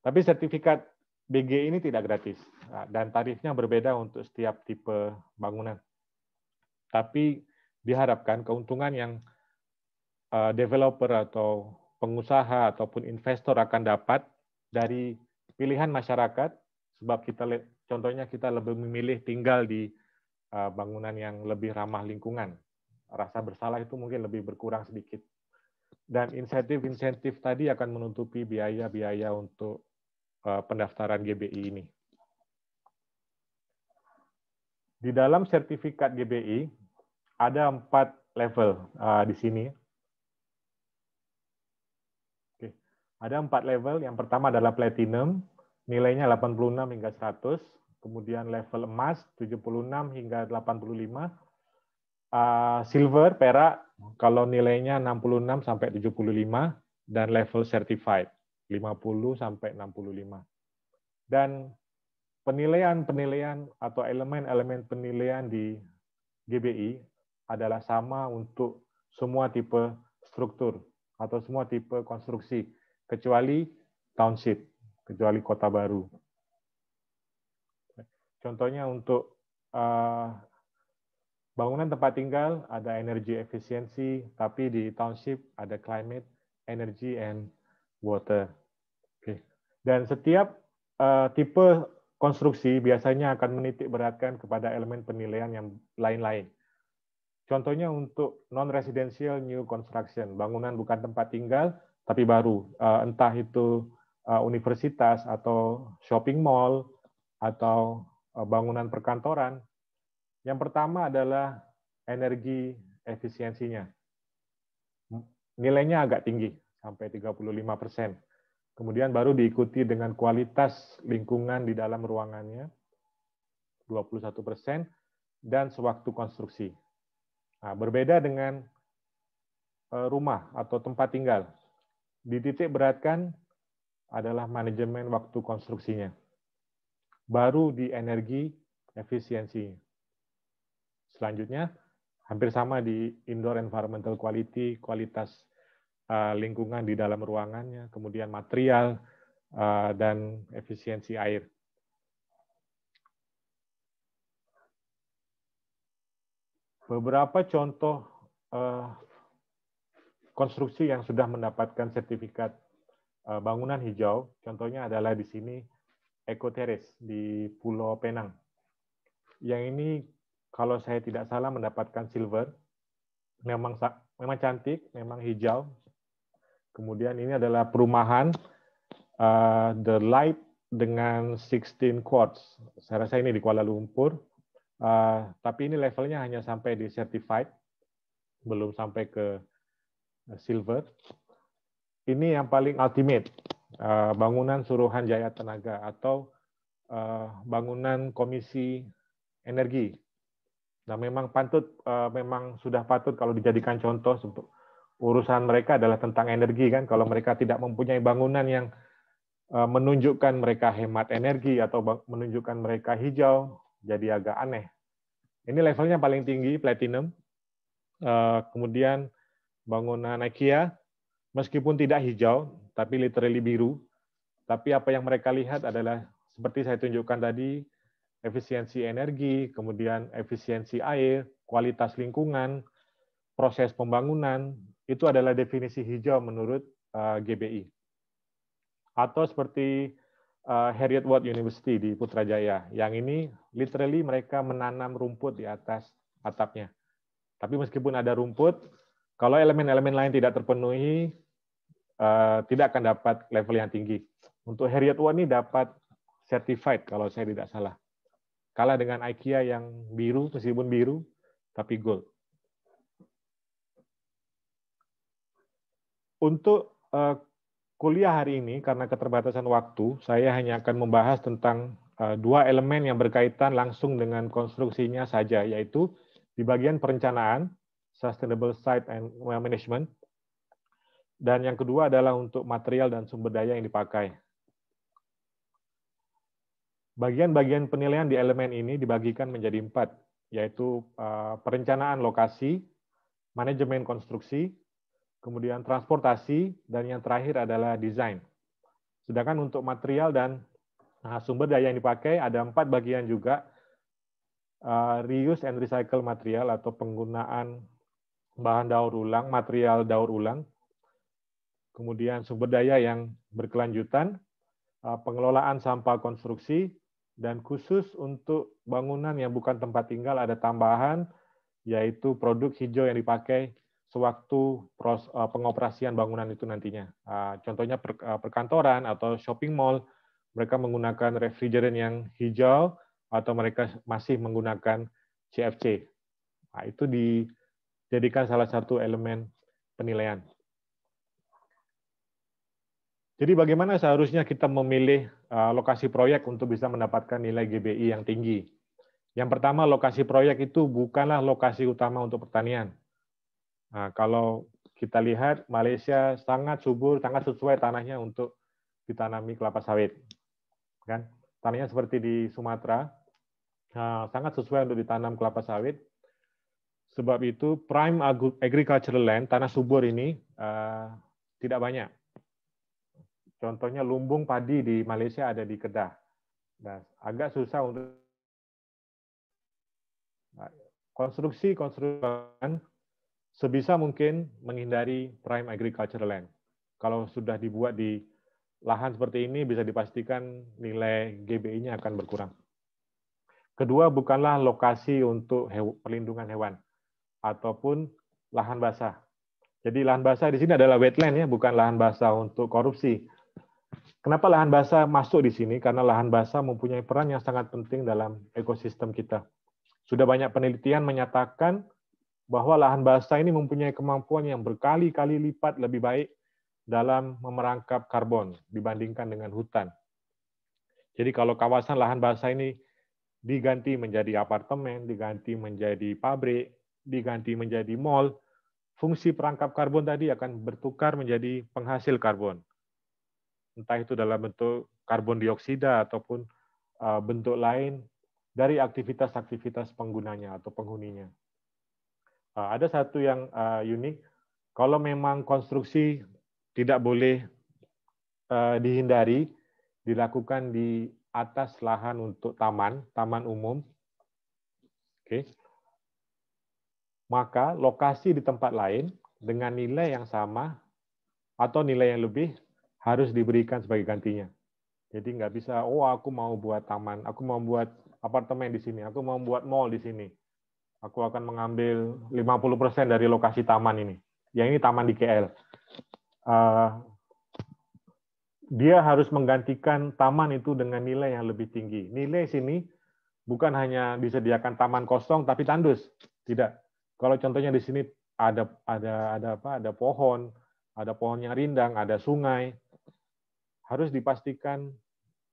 Tapi sertifikat BG ini tidak gratis nah, dan tarifnya berbeda untuk setiap tipe bangunan. Tapi diharapkan keuntungan yang eh, developer atau pengusaha ataupun investor akan dapat dari pilihan masyarakat sebab kita contohnya kita lebih memilih tinggal di eh, bangunan yang lebih ramah lingkungan. Rasa bersalah itu mungkin lebih berkurang sedikit. Dan insentif-insentif tadi akan menutupi biaya-biaya untuk eh, pendaftaran GBI ini. Di dalam sertifikat GBI ada empat level eh, di sini. Ada empat level. Yang pertama adalah platinum, nilainya 86 hingga 100. Kemudian level emas 76 hingga 85. Uh, ah, silver, perak, kalau nilainya 66 sampai 75 dan level certified 50 sampai 65. Dan penilaian-penilaian atau elemen-elemen penilaian di GBI adalah sama untuk semua tipe struktur atau semua tipe konstruksi kecuali township, kecuali kota baru. Contohnya untuk eh, bangunan tempat tinggal ada energi efisiensi, tapi di township ada climate, energy, and water. Dan setiap eh, tipe konstruksi biasanya akan menitik beratkan kepada elemen penilaian yang lain-lain. Contohnya untuk non-residential new construction, bangunan bukan tempat tinggal, tapi baru. Eh, entah itu eh, universitas atau shopping mall atau eh, bangunan perkantoran. Yang pertama adalah energi efisiensinya. Nilainya agak tinggi, sampai 35 persen. Kemudian baru diikuti dengan kualitas lingkungan di dalam ruangannya, 21 persen, dan sewaktu konstruksi. Nah, berbeda dengan rumah atau tempat tinggal. Di titik beratkan adalah manajemen waktu konstruksinya. Baru di energi efisiensi. Selanjutnya, hampir sama di indoor environmental quality, kualitas eh, lingkungan di dalam ruangannya, kemudian material, eh, dan efisiensi air. Beberapa contoh eh, konstruksi yang sudah mendapatkan sertifikat eh, bangunan hijau, contohnya adalah di sini Eco Terrace di Pulau Penang. Yang ini kalau saya tidak salah mendapatkan silver, memang memang cantik, memang hijau. Kemudian ini adalah perumahan uh, The Light dengan 16 quartz. Saya rasa ini di Kuala Lumpur, uh, tapi ini levelnya hanya sampai di certified, belum sampai ke Eh, silver. Ini yang paling ultimate, eh, bangunan Suruhan Jaya Tenaga atau eh, bangunan Komisi Energi. Nah, memang pantut, memang sudah patut kalau dijadikan contoh urusan mereka adalah tentang energi kan. Kalau mereka tidak mempunyai bangunan yang menunjukkan mereka hemat energi atau menunjukkan mereka hijau, jadi agak aneh. Ini levelnya paling tinggi platinum. Kemudian bangunan IKEA, meskipun tidak hijau, tapi literally biru, tapi apa yang mereka lihat adalah seperti saya tunjukkan tadi, efisiensi energi, kemudian efisiensi air, kualitas lingkungan, proses pembangunan, itu adalah definisi hijau menurut eh, GBI. Atau seperti eh, Harriet Ward University di Putrajaya, yang ini literally mereka menanam rumput di atas atapnya. Tapi meskipun ada rumput, kalau elemen-elemen lain tidak terpenuhi, eh, tidak akan dapat level yang tinggi. Untuk Harriet Wani dapat certified kalau saya tidak salah. Kalah dengan IKEA yang biru, meskipun biru, tapi gold. Untuk eh, kuliah hari ini, karena keterbatasan waktu, saya hanya akan membahas tentang eh, dua elemen yang berkaitan langsung dengan konstruksinya saja, yaitu di bagian perencanaan sustainable site and well management. Dan yang kedua adalah untuk material dan sumber daya yang dipakai. Bagian-bagian penilaian di elemen ini dibagikan menjadi empat, yaitu eh, perencanaan lokasi, manajemen konstruksi, kemudian transportasi, dan yang terakhir adalah desain. Sedangkan untuk material dan eh, sumber daya yang dipakai ada empat bagian juga, eh, reuse and recycle material atau penggunaan bahan daur ulang, material daur ulang, kemudian sumber daya yang berkelanjutan, uh, pengelolaan sampah konstruksi, dan khusus untuk bangunan yang bukan tempat tinggal ada tambahan, yaitu produk hijau yang dipakai sewaktu uh, pengoperasian bangunan itu nantinya. Uh, contohnya perkantoran atau shopping mall, mereka menggunakan refrigeran yang hijau atau mereka masih menggunakan CFC. Nah, itu di jadikan salah satu elemen penilaian. Jadi bagaimana seharusnya kita memilih uh, lokasi proyek untuk bisa mendapatkan nilai GBI yang tinggi? Yang pertama, lokasi proyek itu bukanlah lokasi utama untuk pertanian. Nah, kalau kita lihat, Malaysia sangat subur, sangat sesuai tanahnya untuk ditanami kelapa sawit. Kan? Tanahnya seperti di Sumatera, uh, sangat sesuai untuk ditanam kelapa sawit, Sebab itu prime agricultural land, tanah subur ini uh, tidak banyak. Contohnya lumbung padi di Malaysia ada di Kedah. Nah, agak susah untuk konstruksi nah, konstruksi sebisa mungkin menghindari prime agricultural land. Kalau sudah dibuat di lahan seperti ini bisa dipastikan nilai GBI-nya akan berkurang. Kedua, bukanlah lokasi untuk perlindungan hewan ataupun lahan basah. Jadi lahan basah di sini adalah wetland ya, bukan lahan basah untuk korupsi. Kenapa lahan basah masuk di sini? Karena lahan basah mempunyai peran yang sangat penting dalam ekosistem kita. Sudah banyak penelitian menyatakan bahwa lahan basah ini mempunyai kemampuan yang berkali-kali lipat lebih baik dalam memerangkap karbon dibandingkan dengan hutan. Jadi kalau kawasan lahan basah ini diganti menjadi apartemen, diganti menjadi pabrik, diganti menjadi mol, fungsi perangkap karbon tadi akan bertukar menjadi penghasil karbon. Entah itu dalam bentuk karbon dioksida ataupun eh, bentuk lain dari aktivitas-aktivitas penggunanya atau penghuninya. Eh, ada satu yang eh, unik, kalau memang konstruksi tidak boleh dihindari, dilakukan di atas lahan untuk taman, taman umum. Oke. Okay maka lokasi di tempat lain dengan nilai yang sama atau nilai yang lebih harus diberikan sebagai gantinya. Jadi nggak bisa, oh aku mau buat taman, aku mau buat apartemen di sini, aku mau buat mall di sini. Aku akan mengambil 50% dari lokasi taman ini. Yang ini taman di KL. Eh, dia harus menggantikan taman itu dengan nilai yang lebih tinggi. Nilai sini bukan hanya disediakan taman kosong, tapi tandus. Tidak. Kalau contohnya di sini ada ada ada apa? Ada pohon, ada pohon yang rindang, ada sungai. Harus dipastikan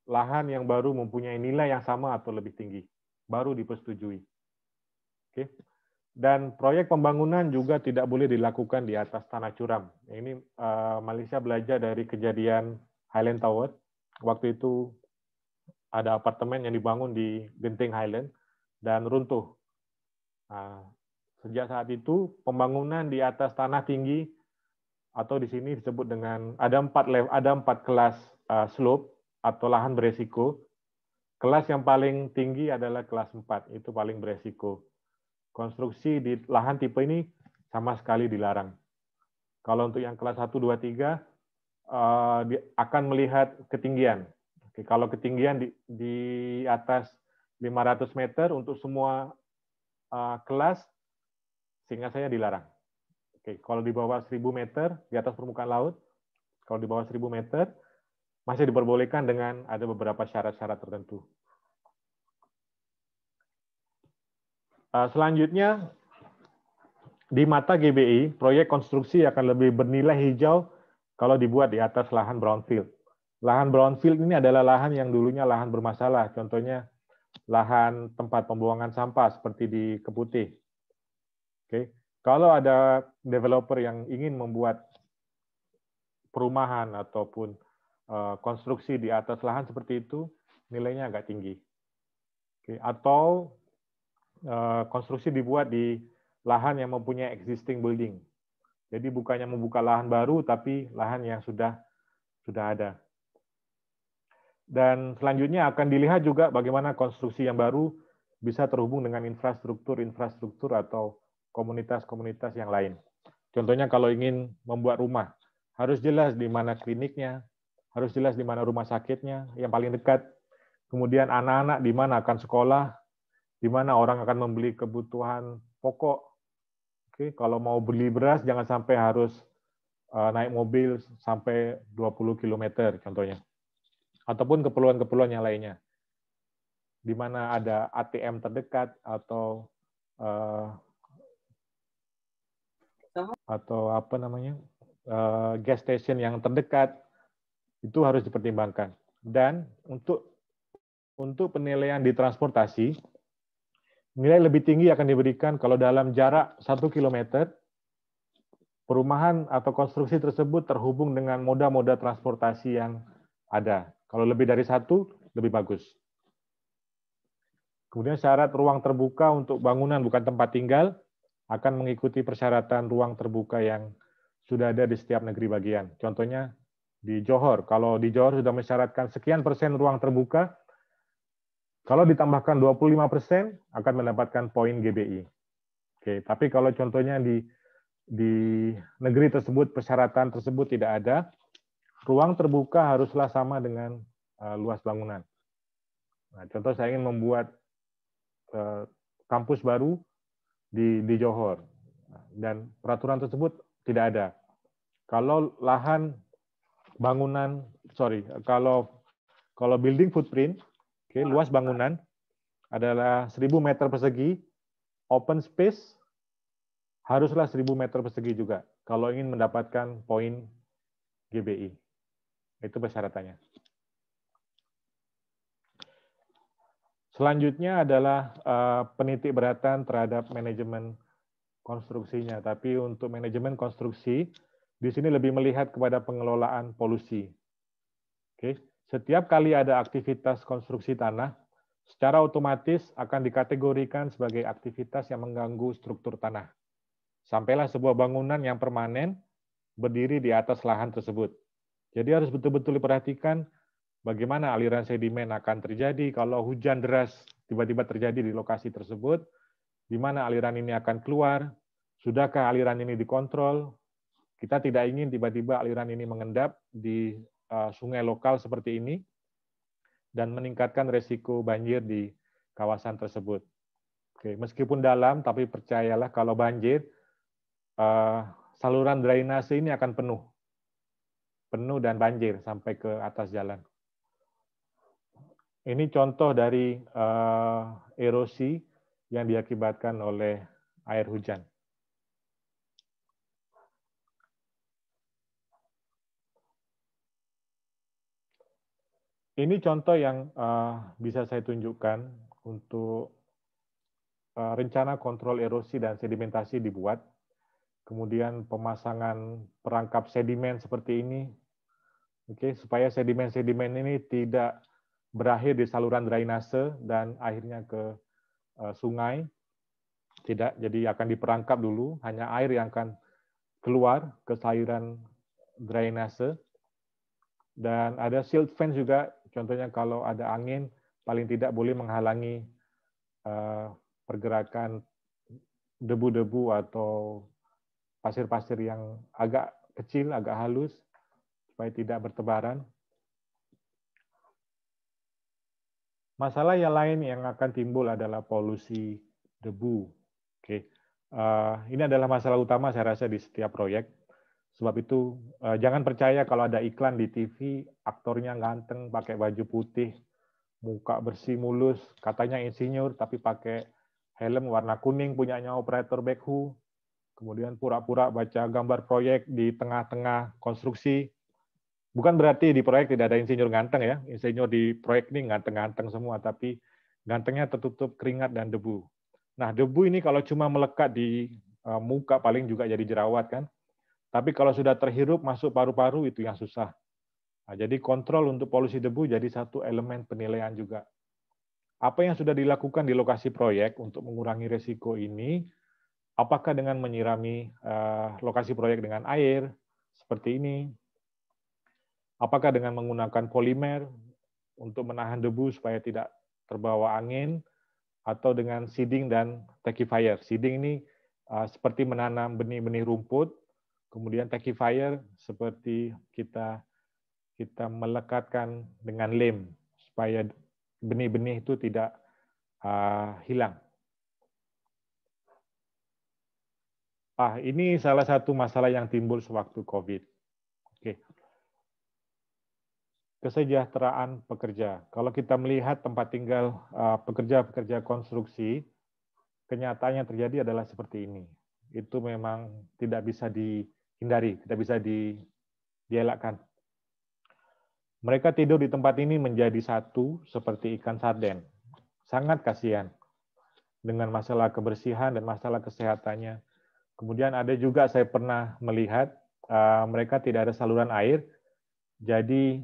lahan yang baru mempunyai nilai yang sama atau lebih tinggi, baru dipersetujui. Oke. Dan proyek pembangunan juga tidak boleh dilakukan di atas tanah curam. Ini eh, Malaysia belajar dari kejadian Highland Tower. Waktu itu ada apartemen yang dibangun di Genting Highland dan runtuh. Nah, Sejak saat itu, pembangunan di atas tanah tinggi atau di sini disebut dengan ada empat level, ada empat kelas uh, slope atau lahan beresiko. Kelas yang paling tinggi adalah kelas 4, itu paling beresiko. Konstruksi di lahan tipe ini sama sekali dilarang. Kalau untuk yang kelas 1, 2, 3, uh, di, akan melihat ketinggian. Oke, kalau ketinggian di, di atas 500 meter untuk semua uh, kelas, sehingga saya dilarang. Oke, kalau di bawah 1000 meter di atas permukaan laut, kalau di bawah 1000 meter masih diperbolehkan dengan ada beberapa syarat-syarat tertentu. Eh, selanjutnya di mata GBI, proyek konstruksi akan lebih bernilai hijau kalau dibuat di atas lahan brownfield. Lahan brownfield ini adalah lahan yang dulunya lahan bermasalah, contohnya lahan tempat pembuangan sampah seperti di Keputih Oke, okay. kalau ada developer yang ingin membuat perumahan ataupun eh, konstruksi di atas lahan seperti itu, nilainya agak tinggi. Oke, okay. atau eh, konstruksi dibuat di lahan yang mempunyai existing building. Jadi bukannya membuka lahan baru, tapi lahan yang sudah sudah ada. Dan selanjutnya akan dilihat juga bagaimana konstruksi yang baru bisa terhubung dengan infrastruktur-infrastruktur atau komunitas-komunitas yang lain. Contohnya kalau ingin membuat rumah, harus jelas di mana kliniknya, harus jelas di mana rumah sakitnya yang paling dekat. Kemudian anak-anak di mana akan sekolah, di mana orang akan membeli kebutuhan pokok. Oke, kalau mau beli beras jangan sampai harus eh, naik mobil sampai 20 km contohnya. Ataupun keperluan-keperluan yang lainnya. Di mana ada ATM terdekat atau eh, atau apa namanya uh, gas station yang terdekat itu harus dipertimbangkan. Dan untuk untuk penilaian di transportasi nilai lebih tinggi akan diberikan kalau dalam jarak satu kilometer perumahan atau konstruksi tersebut terhubung dengan moda-moda transportasi yang ada. Kalau lebih dari satu, lebih bagus. Kemudian syarat ruang terbuka untuk bangunan bukan tempat tinggal, akan mengikuti persyaratan ruang terbuka yang sudah ada di setiap negeri bagian. Contohnya di Johor, kalau di Johor sudah mensyaratkan sekian persen ruang terbuka, kalau ditambahkan 25 persen akan mendapatkan poin GBI. Oke, tapi kalau contohnya di di negeri tersebut persyaratan tersebut tidak ada, ruang terbuka haruslah sama dengan uh, luas bangunan. Nah, contoh saya ingin membuat uh, kampus baru, di di Johor dan peraturan tersebut tidak ada. Kalau lahan bangunan sorry kalau kalau building footprint oke okay, luas bangunan adalah 1000 meter persegi open space haruslah 1000 meter persegi juga kalau ingin mendapatkan poin GBI itu persyaratannya Selanjutnya adalah uh, penitik beratan terhadap manajemen konstruksinya. Tapi untuk manajemen konstruksi, di sini lebih melihat kepada pengelolaan polusi. Oke, setiap kali ada aktivitas konstruksi tanah, secara otomatis akan dikategorikan sebagai aktivitas yang mengganggu struktur tanah. Sampailah sebuah bangunan yang permanen berdiri di atas lahan tersebut. Jadi harus betul-betul diperhatikan bagaimana aliran sedimen akan terjadi kalau hujan deras tiba-tiba terjadi di lokasi tersebut, di mana aliran ini akan keluar, sudahkah aliran ini dikontrol, kita tidak ingin tiba-tiba aliran ini mengendap di eh, sungai lokal seperti ini dan meningkatkan resiko banjir di kawasan tersebut. Oke, meskipun dalam, tapi percayalah kalau banjir, eh, saluran drainase ini akan penuh. Penuh dan banjir sampai ke atas jalan. Ini contoh dari uh, erosi yang diakibatkan oleh air hujan. Ini contoh yang uh, bisa saya tunjukkan untuk uh, rencana kontrol erosi dan sedimentasi dibuat. Kemudian pemasangan perangkap sedimen seperti ini, oke, okay, supaya sedimen-sedimen ini tidak berakhir di saluran drainase dan akhirnya ke eh, sungai. Tidak, jadi akan diperangkap dulu, hanya air yang akan keluar ke saluran drainase. Dan ada shield fence juga, contohnya kalau ada angin, paling tidak boleh menghalangi eh, pergerakan debu-debu atau pasir-pasir yang agak kecil, agak halus, supaya tidak bertebaran. Masalah yang lain yang akan timbul adalah polusi debu. Oke, uh, ini adalah masalah utama saya rasa di setiap proyek. Sebab itu uh, jangan percaya kalau ada iklan di TV aktornya ganteng pakai baju putih, muka bersih mulus, katanya insinyur tapi pakai helm warna kuning punyanya operator backhoe, kemudian pura-pura baca gambar proyek di tengah-tengah konstruksi, Bukan berarti di proyek tidak ada insinyur ganteng ya. Insinyur di proyek ini ganteng-ganteng semua, tapi gantengnya tertutup keringat dan debu. Nah, debu ini kalau cuma melekat di eh, muka paling juga jadi jerawat kan. Tapi kalau sudah terhirup masuk paru-paru itu yang susah. Nah, jadi kontrol untuk polusi debu jadi satu elemen penilaian juga. Apa yang sudah dilakukan di lokasi proyek untuk mengurangi resiko ini? Apakah dengan menyirami eh, lokasi proyek dengan air seperti ini, Apakah dengan menggunakan polimer untuk menahan debu supaya tidak terbawa angin, atau dengan seeding dan tackifier. Seeding ini uh, seperti menanam benih-benih rumput, kemudian tackifier seperti kita kita melekatkan dengan lem supaya benih-benih itu tidak uh, hilang. Ah, ini salah satu masalah yang timbul sewaktu COVID. Oke. Okay kesejahteraan pekerja. Kalau kita melihat tempat tinggal eh, pekerja-pekerja konstruksi, kenyataannya terjadi adalah seperti ini. Itu memang tidak bisa dihindari, tidak bisa di, dielakkan. Mereka tidur di tempat ini menjadi satu seperti ikan sarden. Sangat kasihan dengan masalah kebersihan dan masalah kesehatannya. Kemudian ada juga saya pernah melihat eh, mereka tidak ada saluran air, jadi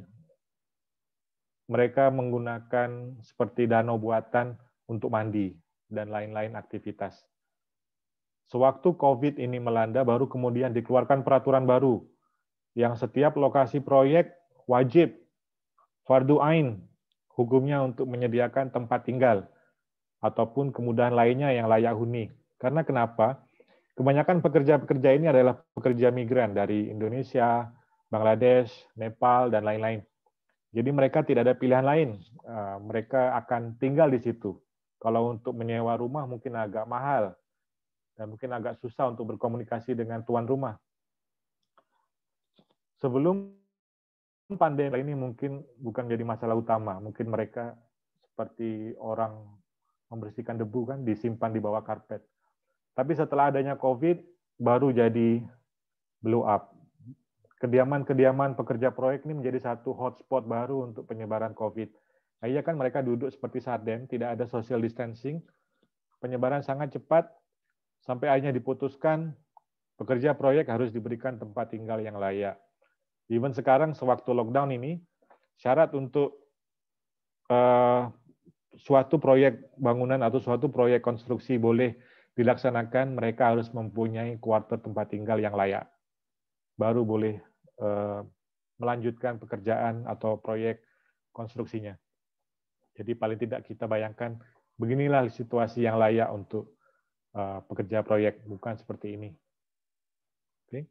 mereka menggunakan seperti danau buatan untuk mandi dan lain-lain aktivitas. Sewaktu COVID ini melanda, baru kemudian dikeluarkan peraturan baru yang setiap lokasi proyek wajib fardu ain hukumnya untuk menyediakan tempat tinggal ataupun kemudahan lainnya yang layak huni. Karena kenapa? Kebanyakan pekerja-pekerja ini adalah pekerja migran dari Indonesia, Bangladesh, Nepal, dan lain-lain. Jadi mereka tidak ada pilihan lain. Ah, mereka akan tinggal di situ. Kalau untuk menyewa rumah mungkin agak mahal dan mungkin agak susah untuk berkomunikasi dengan tuan rumah. Sebelum pandemi ini mungkin bukan jadi masalah utama. Mungkin mereka seperti orang membersihkan debu kan disimpan di bawah karpet. Tapi setelah adanya COVID baru jadi blow up kediaman-kediaman pekerja proyek ini menjadi satu hotspot baru untuk penyebaran COVID. Nah, iya kan mereka duduk seperti sarden, tidak ada social distancing, penyebaran sangat cepat, sampai akhirnya diputuskan pekerja proyek harus diberikan tempat tinggal yang layak. Even sekarang sewaktu lockdown ini, syarat untuk uh, suatu proyek bangunan atau suatu proyek konstruksi boleh dilaksanakan, mereka harus mempunyai kuarter tempat tinggal yang layak. Baru boleh Eh, melanjutkan pekerjaan atau proyek konstruksinya. Jadi paling tidak kita bayangkan beginilah situasi yang layak untuk eh, pekerja proyek, bukan seperti ini. Oke.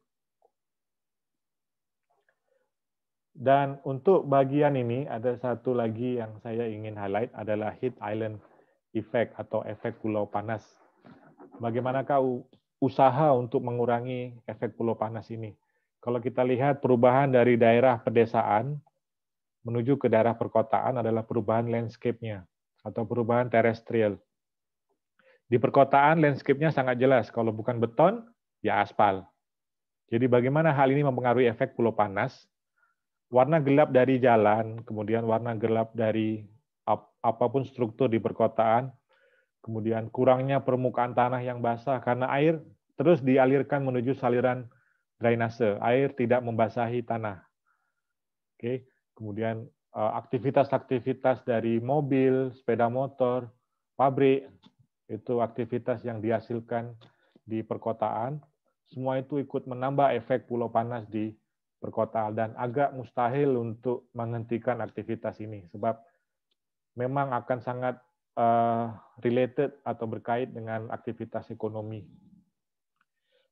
Dan untuk bagian ini ada satu lagi yang saya ingin highlight adalah heat island effect atau efek pulau panas. Bagaimanakah usaha untuk mengurangi efek pulau panas ini? Kalau kita lihat perubahan dari daerah pedesaan menuju ke daerah perkotaan adalah perubahan landscape-nya atau perubahan terestrial. Di perkotaan landscape-nya sangat jelas, kalau bukan beton ya aspal. Jadi bagaimana hal ini mempengaruhi efek pulau panas? Warna gelap dari jalan, kemudian warna gelap dari ap apapun struktur di perkotaan, kemudian kurangnya permukaan tanah yang basah karena air terus dialirkan menuju saliran drainase, air tidak membasahi tanah. Oke, kemudian eh, aktivitas-aktivitas dari mobil, sepeda motor, pabrik, itu aktivitas yang dihasilkan di perkotaan, semua itu ikut menambah efek pulau panas di perkotaan dan agak mustahil untuk menghentikan aktivitas ini sebab memang akan sangat eh, related atau berkait dengan aktivitas ekonomi.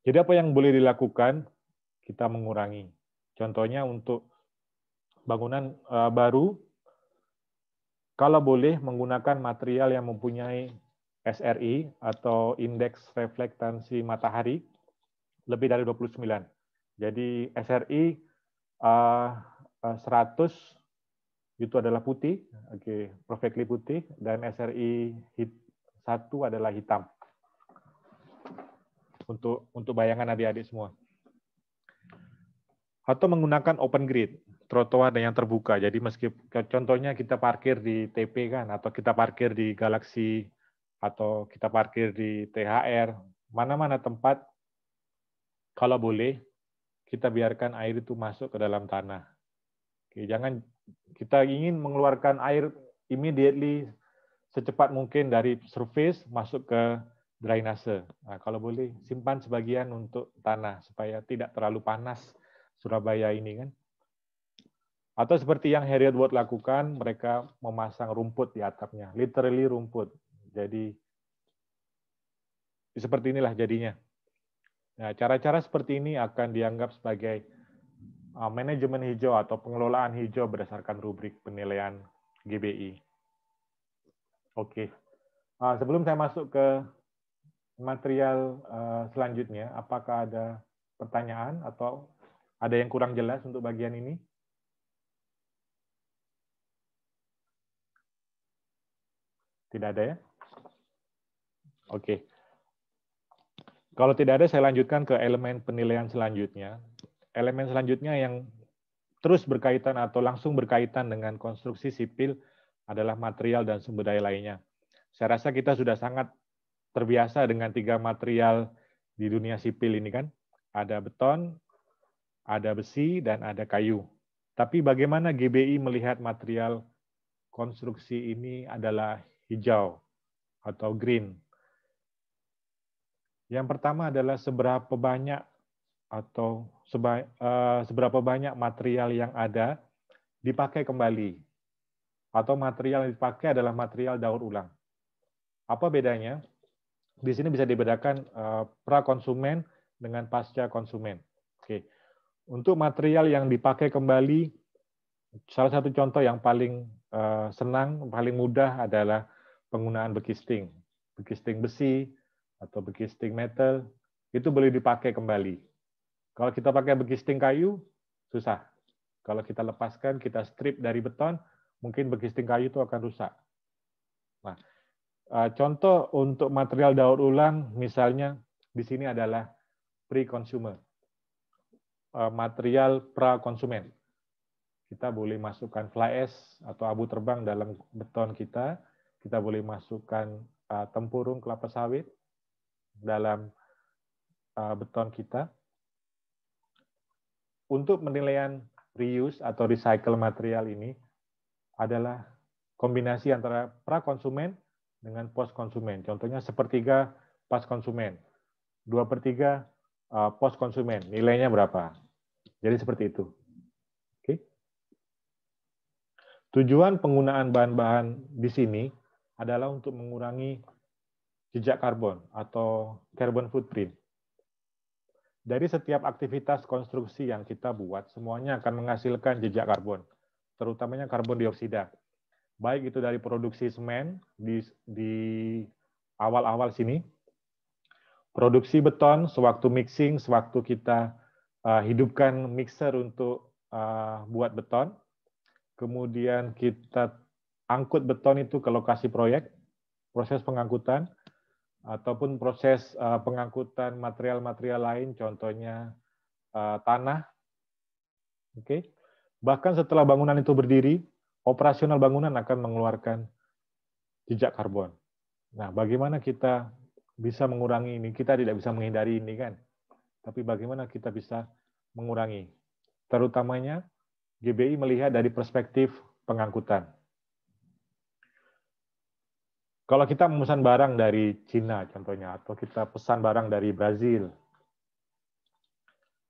Jadi apa yang boleh dilakukan? kita mengurangi. Contohnya untuk bangunan eh, baru, kalau boleh menggunakan material yang mempunyai SRI atau indeks reflektansi matahari lebih dari 29. Jadi SRI 100 eh, eh, itu adalah putih, oke, okay, perfectly putih, dan SRI hit, 1 adalah hitam. Untuk untuk bayangan adik-adik semua atau menggunakan open grid trotoar yang terbuka. Jadi meski contohnya kita parkir di TP kan atau kita parkir di Galaxy atau kita parkir di THR, mana-mana tempat kalau boleh kita biarkan air itu masuk ke dalam tanah. Oke, jangan kita ingin mengeluarkan air immediately secepat mungkin dari surface masuk ke drainase. Nah, kalau boleh simpan sebagian untuk tanah supaya tidak terlalu panas Surabaya ini kan. Atau seperti yang Harriet Ward lakukan, mereka memasang rumput di atapnya, literally rumput. Jadi seperti inilah jadinya. Nah, cara-cara seperti ini akan dianggap sebagai uh, manajemen hijau atau pengelolaan hijau berdasarkan rubrik penilaian GBI. Oke. Okay. Uh, sebelum saya masuk ke material uh, selanjutnya, apakah ada pertanyaan atau ada yang kurang jelas untuk bagian ini? Tidak ada ya? Oke. Kalau tidak ada, saya lanjutkan ke elemen penilaian selanjutnya. Elemen selanjutnya yang terus berkaitan atau langsung berkaitan dengan konstruksi sipil adalah material dan sumber daya lainnya. Saya rasa kita sudah sangat terbiasa dengan tiga material di dunia sipil ini kan. Ada beton, ada besi, dan ada kayu. Tapi bagaimana GBI melihat material konstruksi ini adalah hijau atau green? Yang pertama adalah seberapa banyak atau seba, uh, seberapa banyak material yang ada dipakai kembali atau material yang dipakai adalah material daur ulang. Apa bedanya? Di sini bisa dibedakan uh, pra konsumen dengan pasca konsumen. Untuk material yang dipakai kembali, salah satu contoh yang paling eh, senang, paling mudah adalah penggunaan bekisting. Bekisting besi atau bekisting metal, itu boleh dipakai kembali. Kalau kita pakai bekisting kayu, susah. Kalau kita lepaskan, kita strip dari beton, mungkin bekisting kayu itu akan rusak. Nah, eh, contoh untuk material daur ulang, misalnya di sini adalah pre-consumer. Eh, material pra konsumen. Kita boleh masukkan fly ash atau abu terbang dalam beton kita, kita boleh masukkan eh, tempurung kelapa sawit dalam eh, beton kita. Untuk penilaian reuse atau recycle material ini adalah kombinasi antara pra konsumen dengan post konsumen. Contohnya sepertiga pas konsumen, dua pertiga uh, pos konsumen, nilainya berapa. Jadi seperti itu. Oke. Okay. Tujuan penggunaan bahan-bahan di sini adalah untuk mengurangi jejak karbon atau carbon footprint. Dari setiap aktivitas konstruksi yang kita buat, semuanya akan menghasilkan jejak karbon, terutamanya karbon dioksida. Baik itu dari produksi semen di, di awal-awal sini, produksi beton, sewaktu mixing, sewaktu kita uh, hidupkan mixer untuk uh, buat beton, kemudian kita angkut beton itu ke lokasi proyek, proses pengangkutan, ataupun proses uh, pengangkutan material-material lain, contohnya uh, tanah. Oke, okay? bahkan setelah bangunan itu berdiri, operasional bangunan akan mengeluarkan jejak karbon. Nah, bagaimana kita bisa mengurangi ini. Kita tidak bisa menghindari ini kan. Tapi bagaimana kita bisa mengurangi? Terutamanya GBI melihat dari perspektif pengangkutan. Kalau kita memesan barang dari Cina contohnya, atau kita pesan barang dari Brazil,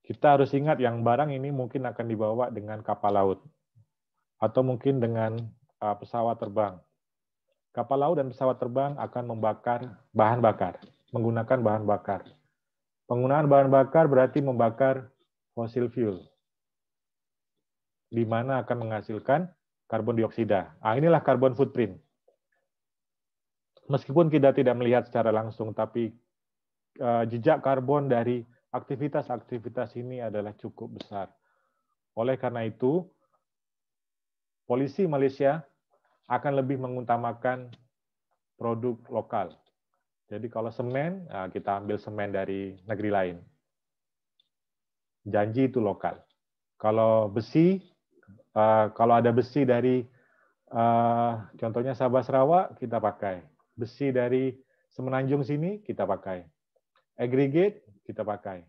kita harus ingat yang barang ini mungkin akan dibawa dengan kapal laut, atau mungkin dengan uh, pesawat terbang kapal laut dan pesawat terbang akan membakar bahan bakar, menggunakan bahan bakar. Penggunaan bahan bakar berarti membakar fosil fuel, di mana akan menghasilkan karbon dioksida. Ah, inilah karbon footprint. Meskipun kita tidak melihat secara langsung, tapi eh, jejak karbon dari aktivitas-aktivitas ini adalah cukup besar. Oleh karena itu, polisi Malaysia akan lebih mengutamakan produk lokal. Jadi kalau semen, ah, kita ambil semen dari negeri lain. Janji itu lokal. Kalau besi, ah, kalau ada besi dari, ah, contohnya Sabah Sarawak, kita pakai. Besi dari Semenanjung sini, kita pakai. Aggregate, kita pakai.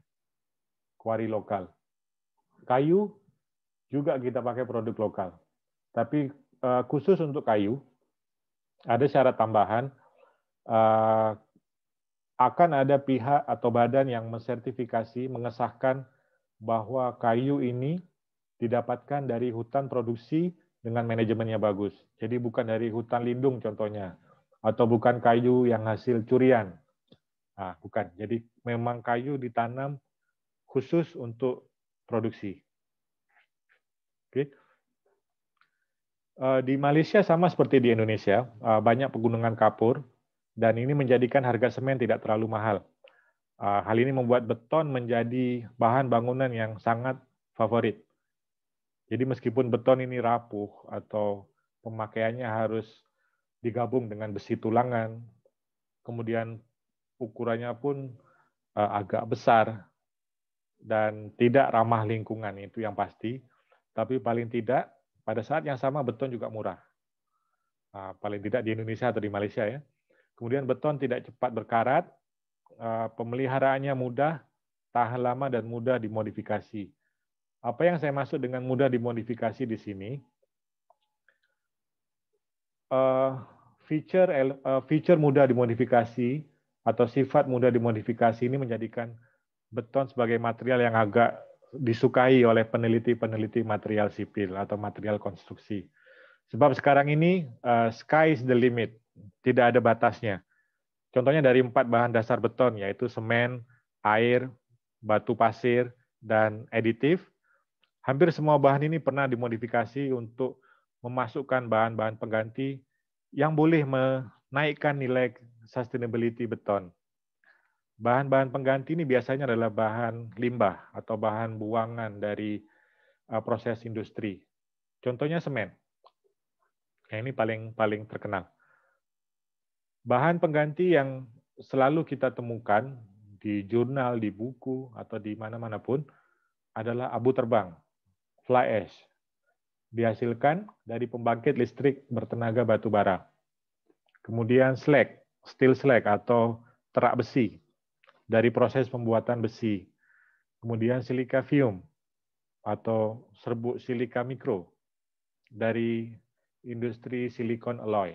Kuari lokal. Kayu, juga kita pakai produk lokal. Tapi Eh, khusus untuk kayu, ada syarat tambahan, eh, akan ada pihak atau badan yang mensertifikasi, mengesahkan bahwa kayu ini didapatkan dari hutan produksi dengan manajemennya bagus. Jadi bukan dari hutan lindung contohnya, atau bukan kayu yang hasil curian. Nah, bukan. Jadi memang kayu ditanam khusus untuk produksi. Oke. Eh, di Malaysia sama seperti di Indonesia, eh, banyak pegunungan kapur dan ini menjadikan harga semen tidak terlalu mahal. Eh, hal ini membuat beton menjadi bahan bangunan yang sangat favorit. Jadi meskipun beton ini rapuh atau pemakaiannya harus digabung dengan besi tulangan, kemudian ukurannya pun agak besar dan tidak ramah lingkungan itu yang pasti. Tapi paling tidak pada saat yang sama beton juga murah. Ah, paling tidak di Indonesia atau di Malaysia ya. Kemudian beton tidak cepat berkarat, ah, pemeliharaannya mudah, tahan lama dan mudah dimodifikasi. Apa yang saya maksud dengan mudah dimodifikasi di sini? Eh, feature eh, feature mudah dimodifikasi atau sifat mudah dimodifikasi ini menjadikan beton sebagai material yang agak disukai oleh peneliti-peneliti material sipil atau material konstruksi. Sebab sekarang ini uh, sky is the limit, tidak ada batasnya. Contohnya dari empat bahan dasar beton yaitu semen, air, batu pasir, dan aditif. Hampir semua bahan ini pernah dimodifikasi untuk memasukkan bahan-bahan pengganti yang boleh menaikkan nilai sustainability beton. Bahan-bahan pengganti ini biasanya adalah bahan limbah atau bahan buangan dari eh, proses industri. Contohnya semen. Nah, ini paling paling terkenal. Bahan pengganti yang selalu kita temukan di jurnal, di buku atau di mana-mana pun adalah abu terbang, fly ash. Dihasilkan dari pembangkit listrik bertenaga batu bara. Kemudian slag, steel slag atau terak besi dari proses pembuatan besi. Kemudian silika fium atau serbuk silika mikro dari industri silikon alloy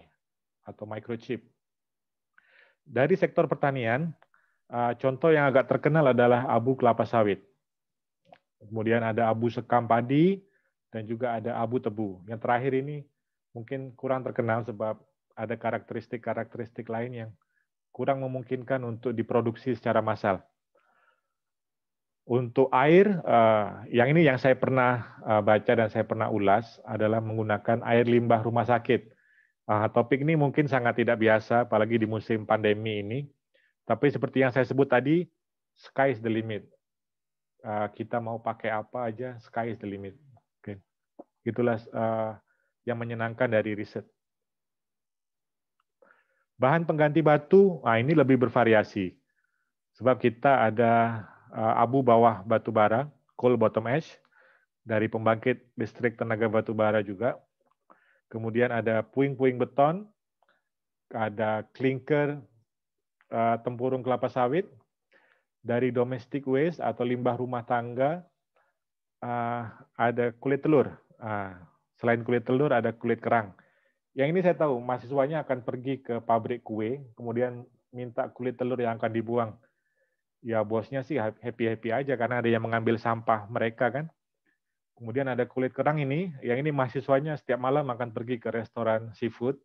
atau microchip. Dari sektor pertanian, contoh yang agak terkenal adalah abu kelapa sawit. Kemudian ada abu sekam padi dan juga ada abu tebu. Yang terakhir ini mungkin kurang terkenal sebab ada karakteristik-karakteristik lain yang kurang memungkinkan untuk diproduksi secara massal. Untuk air, eh, yang ini yang saya pernah eh, baca dan saya pernah ulas adalah menggunakan air limbah rumah sakit. Ah, topik ini mungkin sangat tidak biasa, apalagi di musim pandemi ini. Tapi seperti yang saya sebut tadi, sky is the limit. Ah, kita mau pakai apa aja, sky is the limit. Oke. Itulah eh, yang menyenangkan dari riset. Bahan pengganti batu, nah ini lebih bervariasi. Sebab kita ada ah, abu bawah batu bara, coal bottom ash, dari pembangkit listrik tenaga batu bara juga. Kemudian ada puing-puing beton, ada klinker ah, tempurung kelapa sawit, dari domestic waste atau limbah rumah tangga, ah, ada kulit telur. Selain kulit telur, ada kulit kerang yang ini saya tahu, mahasiswanya akan pergi ke pabrik kue, kemudian minta kulit telur yang akan dibuang. Ya bosnya sih happy-happy aja karena ada yang mengambil sampah mereka kan. Kemudian ada kulit kerang ini, yang ini mahasiswanya setiap malam akan pergi ke restoran seafood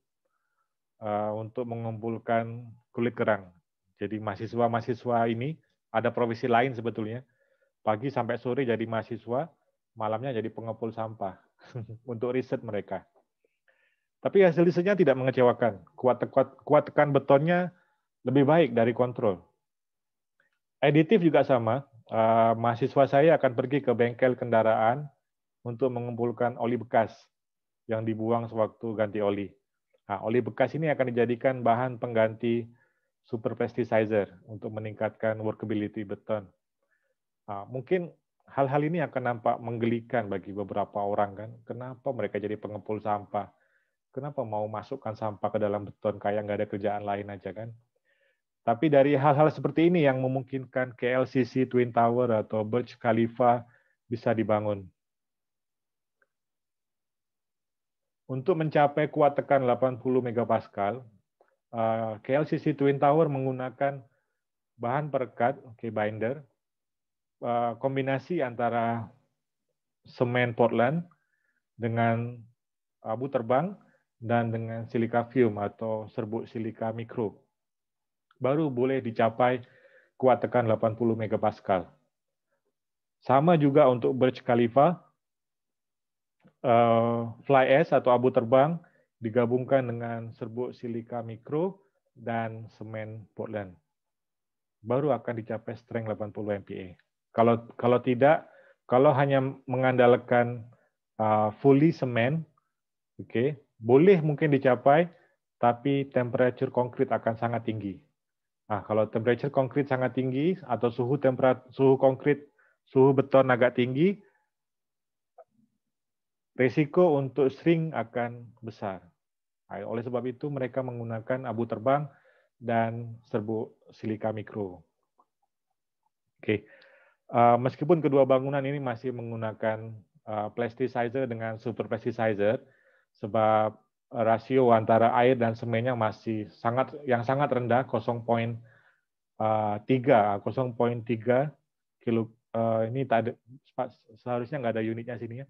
eh, untuk mengumpulkan kulit kerang. Jadi mahasiswa-mahasiswa ini ada profesi lain sebetulnya. Pagi sampai sore jadi mahasiswa, malamnya jadi pengepul sampah untuk riset mereka. Tapi hasil listriknya tidak mengecewakan. Kuat, kuat, kuat tekan betonnya lebih baik dari kontrol. Editif juga sama. Uh, mahasiswa saya akan pergi ke bengkel kendaraan untuk mengumpulkan oli bekas yang dibuang sewaktu ganti oli. Nah, oli bekas ini akan dijadikan bahan pengganti super plasticizer untuk meningkatkan workability beton. Nah, mungkin hal-hal ini akan nampak menggelikan bagi beberapa orang kan. Kenapa mereka jadi pengepul sampah? kenapa mau masukkan sampah ke dalam beton kayak nggak ada kerjaan lain aja kan? Tapi dari hal-hal seperti ini yang memungkinkan KLCC Twin Tower atau Burj Khalifa bisa dibangun. Untuk mencapai kuat tekan 80 megapascal, eh, KLCC Twin Tower menggunakan bahan perekat, oke okay, binder, eh, kombinasi antara semen Portland dengan abu terbang dan dengan silika fume atau serbuk silika mikro. Baru boleh dicapai kuat tekan 80 MPa. Sama juga untuk Burj Khalifa, eh, fly ash atau abu terbang digabungkan dengan serbuk silika mikro dan semen Portland. Baru akan dicapai strength 80 MPa. Kalau kalau tidak, kalau hanya mengandalkan eh, fully semen, oke, okay, boleh mungkin dicapai, tapi temperature konkret akan sangat tinggi. Nah, kalau temperature konkret sangat tinggi atau suhu temperat suhu konkret suhu beton agak tinggi, risiko untuk sering akan besar. Nah, oleh sebab itu mereka menggunakan abu terbang dan serbuk silika mikro. Oke, uh, meskipun kedua bangunan ini masih menggunakan uh, plasticizer dengan super plasticizer, sebab eh, rasio antara air dan semennya masih sangat yang sangat rendah 0.3 0.3 eh, kilo uh, ini tak ada seharusnya nggak ada unitnya sini ya.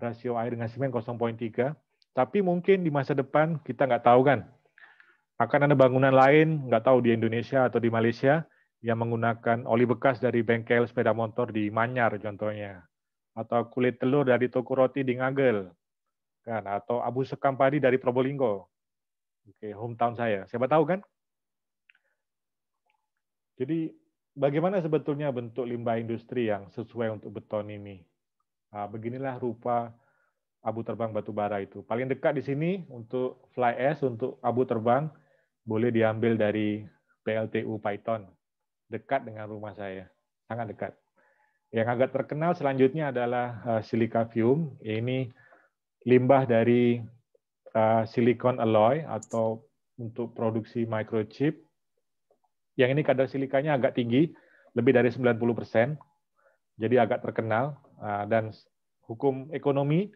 rasio air dengan semen 0.3. Tapi mungkin di masa depan kita nggak tahu kan. Akan ada bangunan lain, nggak tahu di Indonesia atau di Malaysia, yang menggunakan oli bekas dari bengkel sepeda motor di Manyar contohnya atau kulit telur dari toko roti di Ngagel, kan? Atau abu sekam padi dari Probolinggo. Oke, hometown saya. Siapa tahu kan? Jadi bagaimana sebetulnya bentuk limbah industri yang sesuai untuk beton ini? Nah, beginilah rupa abu terbang batu bara itu. Paling dekat di sini untuk fly ash, untuk abu terbang, boleh diambil dari PLTU Python. Dekat dengan rumah saya, sangat dekat. Yang agak terkenal selanjutnya adalah eh, silika fume. Ini limbah dari eh, silikon alloy atau untuk produksi microchip. Yang ini kadar silikanya agak tinggi, lebih dari 90 persen. Jadi agak terkenal eh, dan hukum ekonomi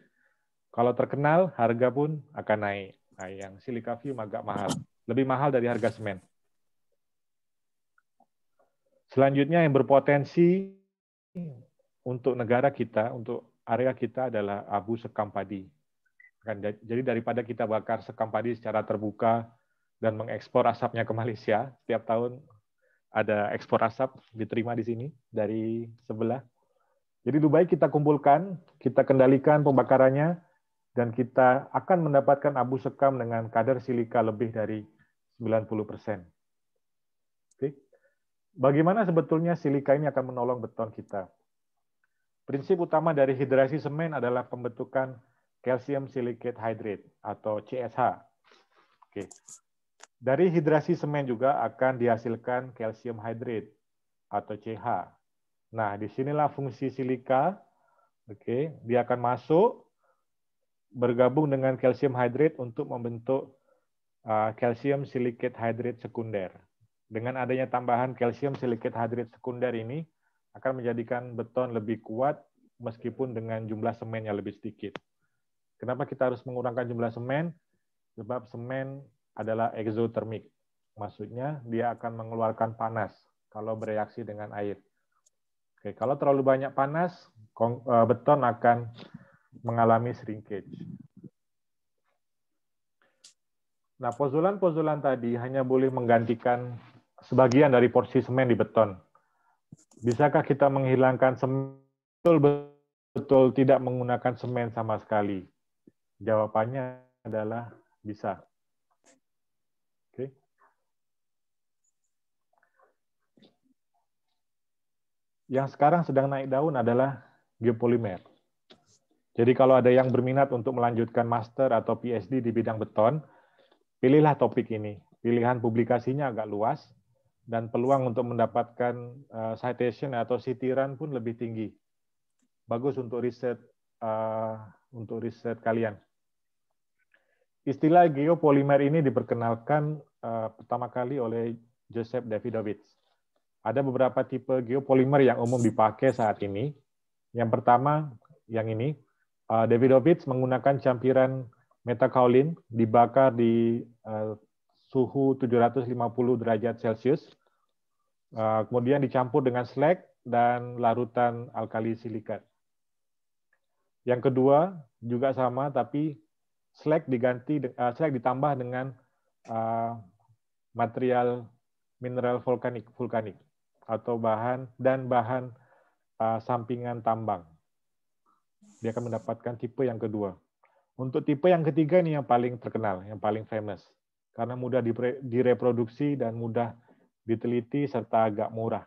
kalau terkenal harga pun akan naik. Nah, yang silika fume agak mahal, lebih mahal dari harga semen. Selanjutnya yang berpotensi untuk negara kita, untuk area kita adalah abu sekam padi. Kan, jadi daripada kita bakar sekam padi secara terbuka dan mengekspor asapnya ke Malaysia, setiap tahun ada ekspor asap diterima di sini dari sebelah. Jadi lebih baik kita kumpulkan, kita kendalikan pembakarannya, dan kita akan mendapatkan abu sekam dengan kadar silika lebih dari 90 persen. Bagaimana sebetulnya silika ini akan menolong beton kita? Prinsip utama dari hidrasi semen adalah pembentukan kalsium silicate hydrate atau CSH. Oke. Dari hidrasi semen juga akan dihasilkan kalsium hydrate atau CH. Nah, disinilah fungsi silika. Oke, dia akan masuk bergabung dengan kalsium hydrate untuk membentuk uh, kalsium calcium silicate hydrate sekunder. Dengan adanya tambahan kalsium silikat hadrit sekunder ini akan menjadikan beton lebih kuat meskipun dengan jumlah semen yang lebih sedikit. Kenapa kita harus mengurangkan jumlah semen? Sebab semen adalah eksotermik. Maksudnya dia akan mengeluarkan panas kalau bereaksi dengan air. Oke, kalau terlalu banyak panas, e, beton akan mengalami shrinkage. Nah, pozolan-pozolan tadi hanya boleh menggantikan sebagian dari porsi semen di beton. Bisakah kita menghilangkan semen betul-betul tidak menggunakan semen sama sekali? Jawabannya adalah bisa. Oke. Okay. Yang sekarang sedang naik daun adalah geopolimer. Jadi kalau ada yang berminat untuk melanjutkan master atau PhD di bidang beton, pilihlah topik ini. Pilihan publikasinya agak luas, dan peluang untuk mendapatkan uh, citation atau sitiran pun lebih tinggi. Bagus untuk riset uh, untuk riset kalian. Istilah geopolimer ini diperkenalkan uh, pertama kali oleh Joseph Davidovich. Ada beberapa tipe geopolimer yang umum dipakai saat ini. Yang pertama, yang ini, uh, Davidovich menggunakan campiran metakaolin dibakar di uh, suhu 750 derajat Celcius. Uh, kemudian dicampur dengan slag dan larutan alkali silikat. Yang kedua juga sama tapi slag diganti uh, slag ditambah dengan uh, material mineral vulkanik vulkanik atau bahan dan bahan sampingan tambang. Dia akan mendapatkan tipe yang kedua. Untuk tipe yang ketiga ini yang paling terkenal, yang paling famous karena mudah direproduksi dan mudah diteliti serta agak murah.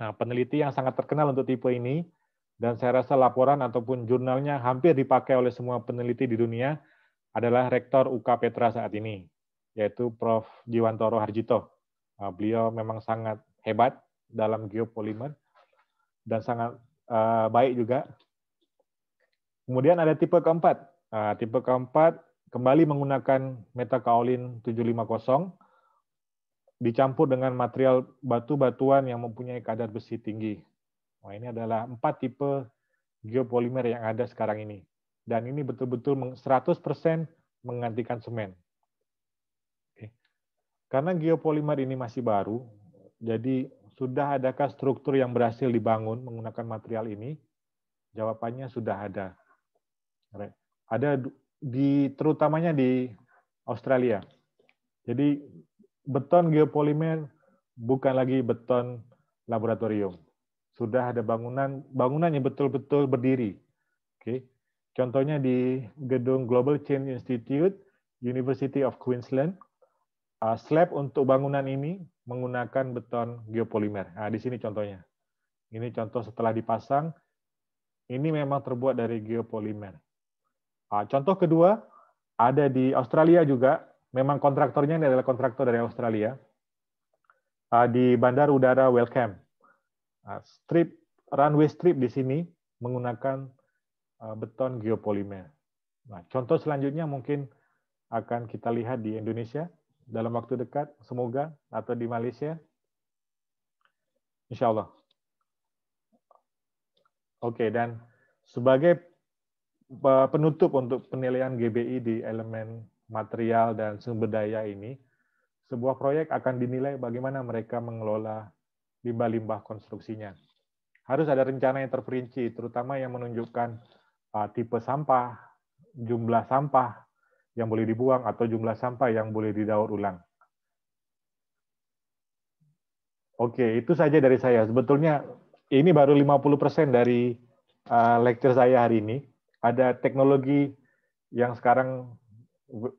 Nah, peneliti yang sangat terkenal untuk tipe ini dan saya rasa laporan ataupun jurnalnya hampir dipakai oleh semua peneliti di dunia adalah rektor UK Petra saat ini, yaitu Prof. Jiwantoro Harjito. Ah, beliau memang sangat hebat dalam geopolimer dan sangat ah, baik juga. Kemudian ada tipe keempat. Nah, tipe keempat kembali menggunakan meta kaolin 750 dicampur dengan material batu-batuan yang mempunyai kadar besi tinggi. Nah, ini adalah empat tipe geopolimer yang ada sekarang ini. Dan ini betul-betul 100% menggantikan semen. Karena geopolimer ini masih baru, jadi sudah adakah struktur yang berhasil dibangun menggunakan material ini? Jawabannya sudah ada. Ada di terutamanya di Australia. Jadi beton geopolimer bukan lagi beton laboratorium. Sudah ada bangunan bangunan yang betul-betul berdiri. Oke. Contohnya di gedung Global Chain Institute University of Queensland uh, slab untuk bangunan ini menggunakan beton geopolimer. Nah, di sini contohnya. Ini contoh setelah dipasang, ini memang terbuat dari geopolimer. Ah, contoh kedua, ada di Australia juga. Memang kontraktornya ini adalah kontraktor dari Australia. Ah, di Bandar Udara Wellcamp. Ah, strip, runway strip di sini menggunakan beton geopolimer. Nah, contoh selanjutnya mungkin akan kita lihat di Indonesia dalam waktu dekat, semoga, atau di Malaysia. Insya Allah. Oke, dan sebagai penutup untuk penilaian GBI di elemen material dan sumber daya ini, sebuah proyek akan dinilai bagaimana mereka mengelola limbah-limbah konstruksinya. Harus ada rencana yang terperinci, terutama yang menunjukkan uh, tipe sampah, jumlah sampah yang boleh dibuang atau jumlah sampah yang boleh didaur ulang. Oke, itu saja dari saya. Sebetulnya ini baru 50% dari uh, lecture saya hari ini ada teknologi yang sekarang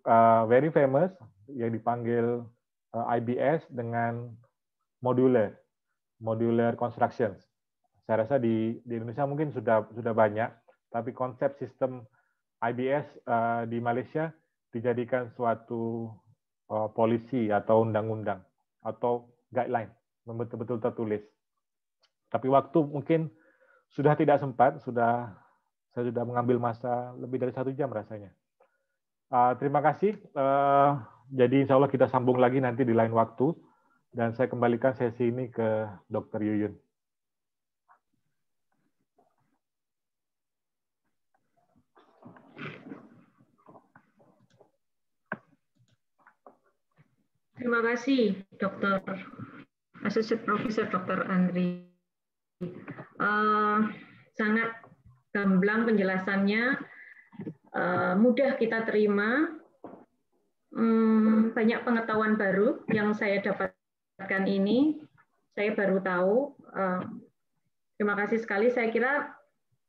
uh, very famous yang dipanggil uh, IBS dengan modular modular construction. Saya rasa di di Indonesia mungkin sudah sudah banyak, tapi konsep sistem IBS uh, di Malaysia dijadikan suatu uh, polisi atau undang-undang atau guideline betul-betul tertulis. Tapi waktu mungkin sudah tidak sempat, sudah saya sudah mengambil masa lebih dari satu jam rasanya. Uh, terima kasih. Uh, jadi insya Allah kita sambung lagi nanti di lain waktu. Dan saya kembalikan sesi ini ke Dr. Yuyun. Terima kasih, Dr. Associate Professor Dr. Andri. Uh, sangat gamblang penjelasannya, eh, mudah kita terima, hmm, banyak pengetahuan baru yang saya dapatkan ini, saya baru tahu. Eh, terima kasih sekali. Saya kira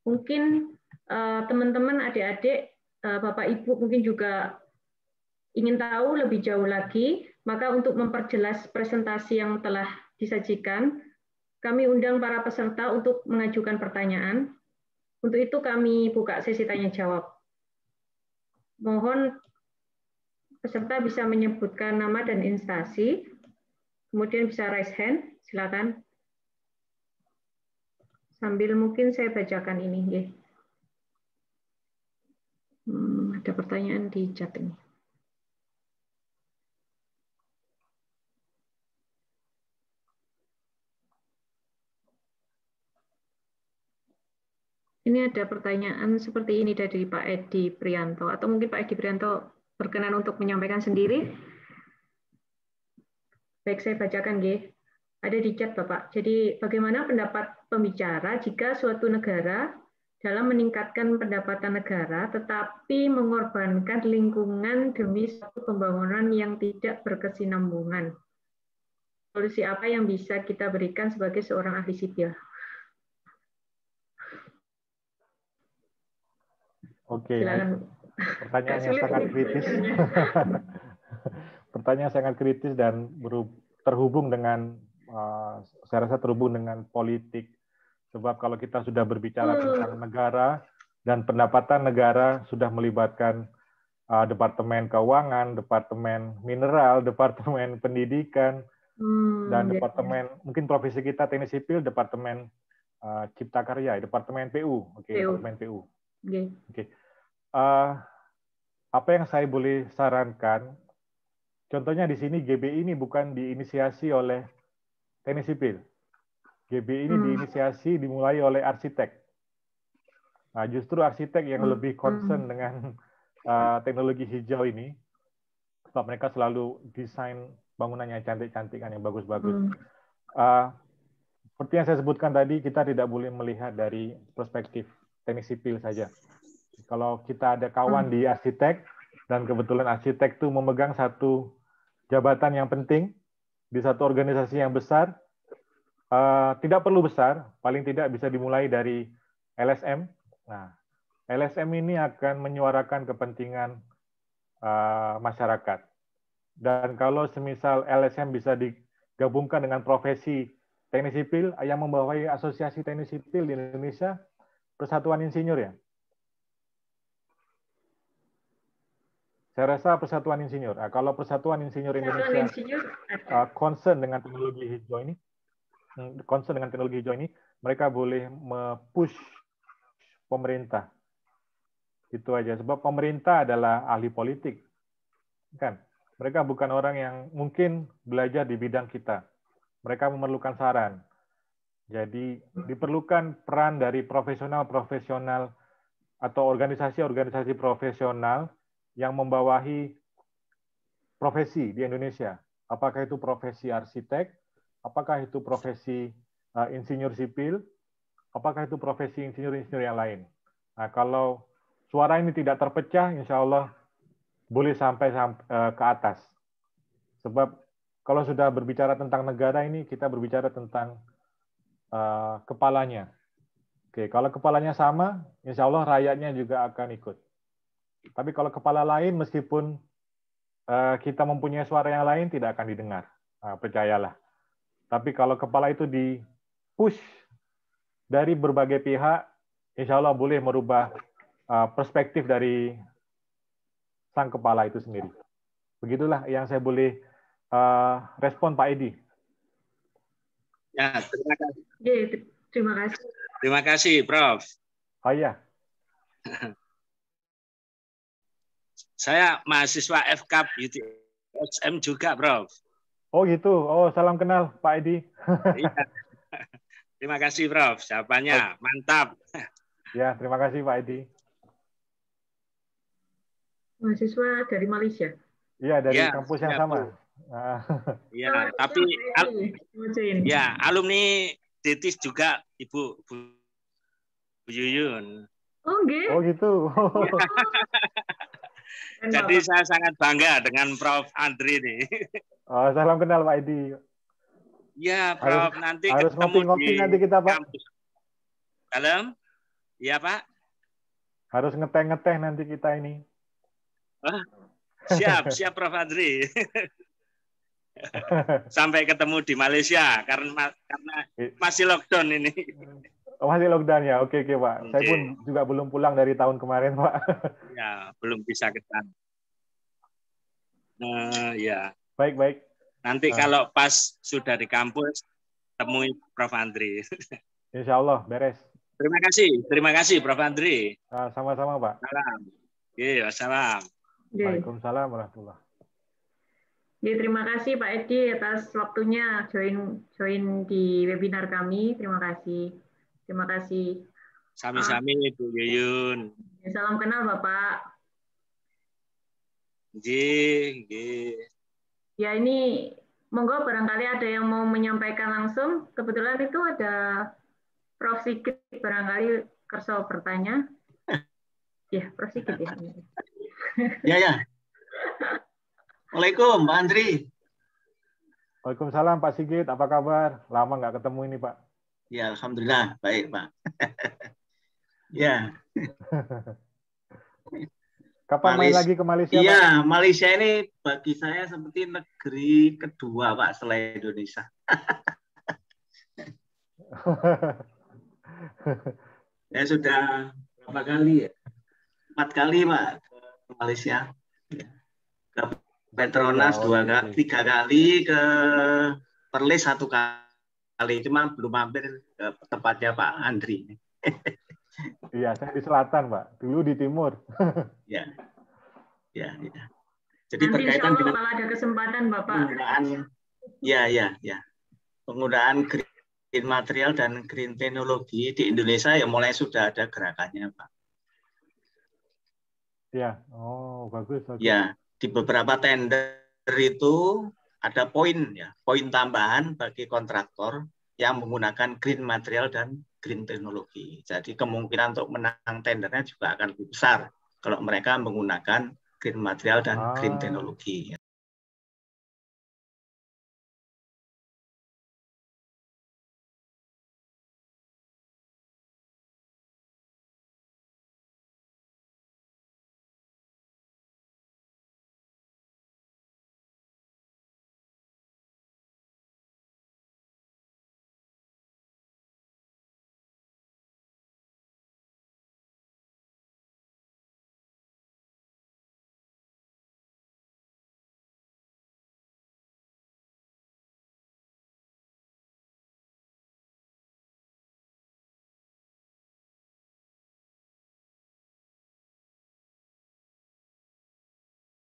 mungkin eh, teman-teman, adik-adik, bapak ibu mungkin juga ingin tahu lebih jauh lagi, maka untuk memperjelas presentasi yang telah disajikan, kami undang para peserta untuk mengajukan pertanyaan. Untuk itu kami buka sesi tanya jawab. Mohon peserta bisa menyebutkan nama dan instansi, kemudian bisa raise hand, silakan. Sambil mungkin saya bacakan ini. Ya. Hmm, ada pertanyaan di chat ini. Ini ada pertanyaan seperti ini dari Pak Edi Prianto, atau mungkin Pak Edi Prianto berkenan untuk menyampaikan sendiri. Baik, saya bacakan, G. Ada di chat, Bapak. Jadi, bagaimana pendapat pembicara jika suatu negara dalam meningkatkan pendapatan negara, tetapi mengorbankan lingkungan demi suatu pembangunan yang tidak berkesinambungan? Solusi apa yang bisa kita berikan sebagai seorang ahli sipil? Oke. Okay. Pertanyaan yang sangat kritis. Pertanyaan sangat kritis dan terhubung dengan uh, saya rasa terhubung dengan politik. Sebab kalau kita sudah berbicara hmm. tentang negara dan pendapatan negara sudah melibatkan uh, departemen keuangan, departemen mineral, departemen pendidikan, hmm, dan iya, iya. departemen mungkin profesi kita teknis sipil, departemen uh, cipta karya, departemen PU, oke, okay, departemen PU. Okay. Okay. Uh, eh, apa yang saya boleh sarankan, contohnya di sini GB ini bukan diinisiasi oleh teknik sipil. GB ini hmm. diinisiasi dimulai oleh arsitek. Nah, justru arsitek yang hmm. lebih concern hmm. dengan uh, teknologi hijau ini, sebab mereka selalu desain bangunannya cantik-cantik kan yang bagus-bagus. Hmm. Uh, seperti yang saya sebutkan tadi, kita tidak boleh melihat dari perspektif teknik sipil saja. Kalau kita ada kawan hmm. di arsitek dan kebetulan arsitek itu memegang satu jabatan yang penting di satu organisasi yang besar, uh, tidak perlu besar, paling tidak bisa dimulai dari LSM. Nah, LSM ini akan menyuarakan kepentingan uh, masyarakat. Dan kalau semisal LSM bisa digabungkan dengan profesi teknik sipil yang membawahi asosiasi teknik sipil di Indonesia, Persatuan Insinyur ya? Saya rasa Persatuan Insinyur. Nah, kalau Persatuan Insinyur Indonesia Insinyur, uh, concern dengan teknologi hijau ini, hmm, concern dengan teknologi hijau ini, mereka boleh push pemerintah. Itu aja. Sebab pemerintah adalah ahli politik. Kan? Mereka bukan orang yang mungkin belajar di bidang kita. Mereka memerlukan saran. Jadi diperlukan peran dari profesional-profesional atau organisasi-organisasi profesional yang membawahi profesi di Indonesia. Apakah itu profesi arsitek, apakah itu profesi uh, insinyur sipil, apakah itu profesi insinyur-insinyur yang lain. Nah, kalau suara ini tidak terpecah, insya Allah boleh sampai, uh, ke atas. Sebab kalau sudah berbicara tentang negara ini, kita berbicara tentang Eh, kepalanya. Oke, kalau kepalanya sama, insya Allah rakyatnya juga akan ikut. Tapi kalau kepala lain, meskipun eh, kita mempunyai suara yang lain, tidak akan didengar. Uh, percayalah. Tapi kalau kepala itu di push dari berbagai pihak, insya Allah boleh merubah perspektif dari sang kepala itu sendiri. Begitulah yang saya boleh respon Pak Edi. Ya, terima kasih. Ya, terima kasih. Terima kasih, Prof. Oh iya. Saya mahasiswa FK Utsm juga, Prof. Oh gitu. Oh, salam kenal Pak Edi. Iya. Terima kasih, Prof. Jawabannya mantap. Ya, terima kasih Pak Edi. Mahasiswa dari Malaysia. Iya, dari ya, kampus yang ya, sama. Iya, ah. tapi al ya alumni Detis juga Ibu Bu, Bu Yuyun. Oh, oh gitu. Jadi saya sangat bangga dengan Prof. Andri nih. Oh, salam kenal Pak Edi. Ya, Prof. Harus, nanti harus ketemu ngopi, di nanti kita, Pak. Kampus. Dalam? Iya, Pak. Harus ngeteh-ngeteh nanti kita ini. Hah? siap, siap Prof. Andri. Sampai ketemu di Malaysia karena karena masih lockdown ini. Oh, masih lockdown ya. Oke, oke, Pak. Okay. Saya pun juga belum pulang dari tahun kemarin, Pak. Ya, belum bisa ke sana. Uh, ya. Baik, baik. Nanti ah. kalau pas sudah di kampus temui Prof Andri. Insya Allah beres. Terima kasih, terima kasih Prof Andri. Ah, sama-sama Pak. Salam. okay, iya, wassalam. Waalaikumsalam warahmatullahi Ya, terima kasih Pak Edi atas waktunya join join di webinar kami. Terima kasih. Terima kasih. Sami-sami uh, Bu Yuyun. Salam kenal Bapak. Nggih, nggih. Ya ini monggo barangkali ada yang mau menyampaikan langsung. Kebetulan itu ada Prof Sigit barangkali kerso bertanya. Ya, Prof Sigit ya. Ya, ya. Assalamualaikum, Pak Andri. Waalaikumsalam, Pak Sigit. Apa kabar? Lama nggak ketemu ini, Pak. Ya, Alhamdulillah. Baik, Pak. ya. Kapan Malis lagi ke Malaysia? Iya, Pak? Malaysia ini bagi saya seperti negeri kedua, Pak, selain Indonesia. Ya sudah berapa kali ya? Empat kali, Pak, ke Malaysia. Ke ya. Petronas oh, dua kali, tiga kali ke Perlis satu kali, cuma belum mampir ke tempatnya Pak Andri. iya, saya di selatan, Pak. Dulu di timur. Iya. Iya, iya. Jadi Nanti berkaitan dengan kalau ada kesempatan Bapak. Penggunaan ya ya ya. Penggunaan green material dan green teknologi di Indonesia ya mulai sudah ada gerakannya, Pak. Ya, oh bagus. bagus. Ya, di beberapa tender itu ada poin ya, poin tambahan bagi kontraktor yang menggunakan green material dan green teknologi. Jadi kemungkinan untuk menang tendernya juga akan lebih besar kalau mereka menggunakan green material dan ah. green teknologi.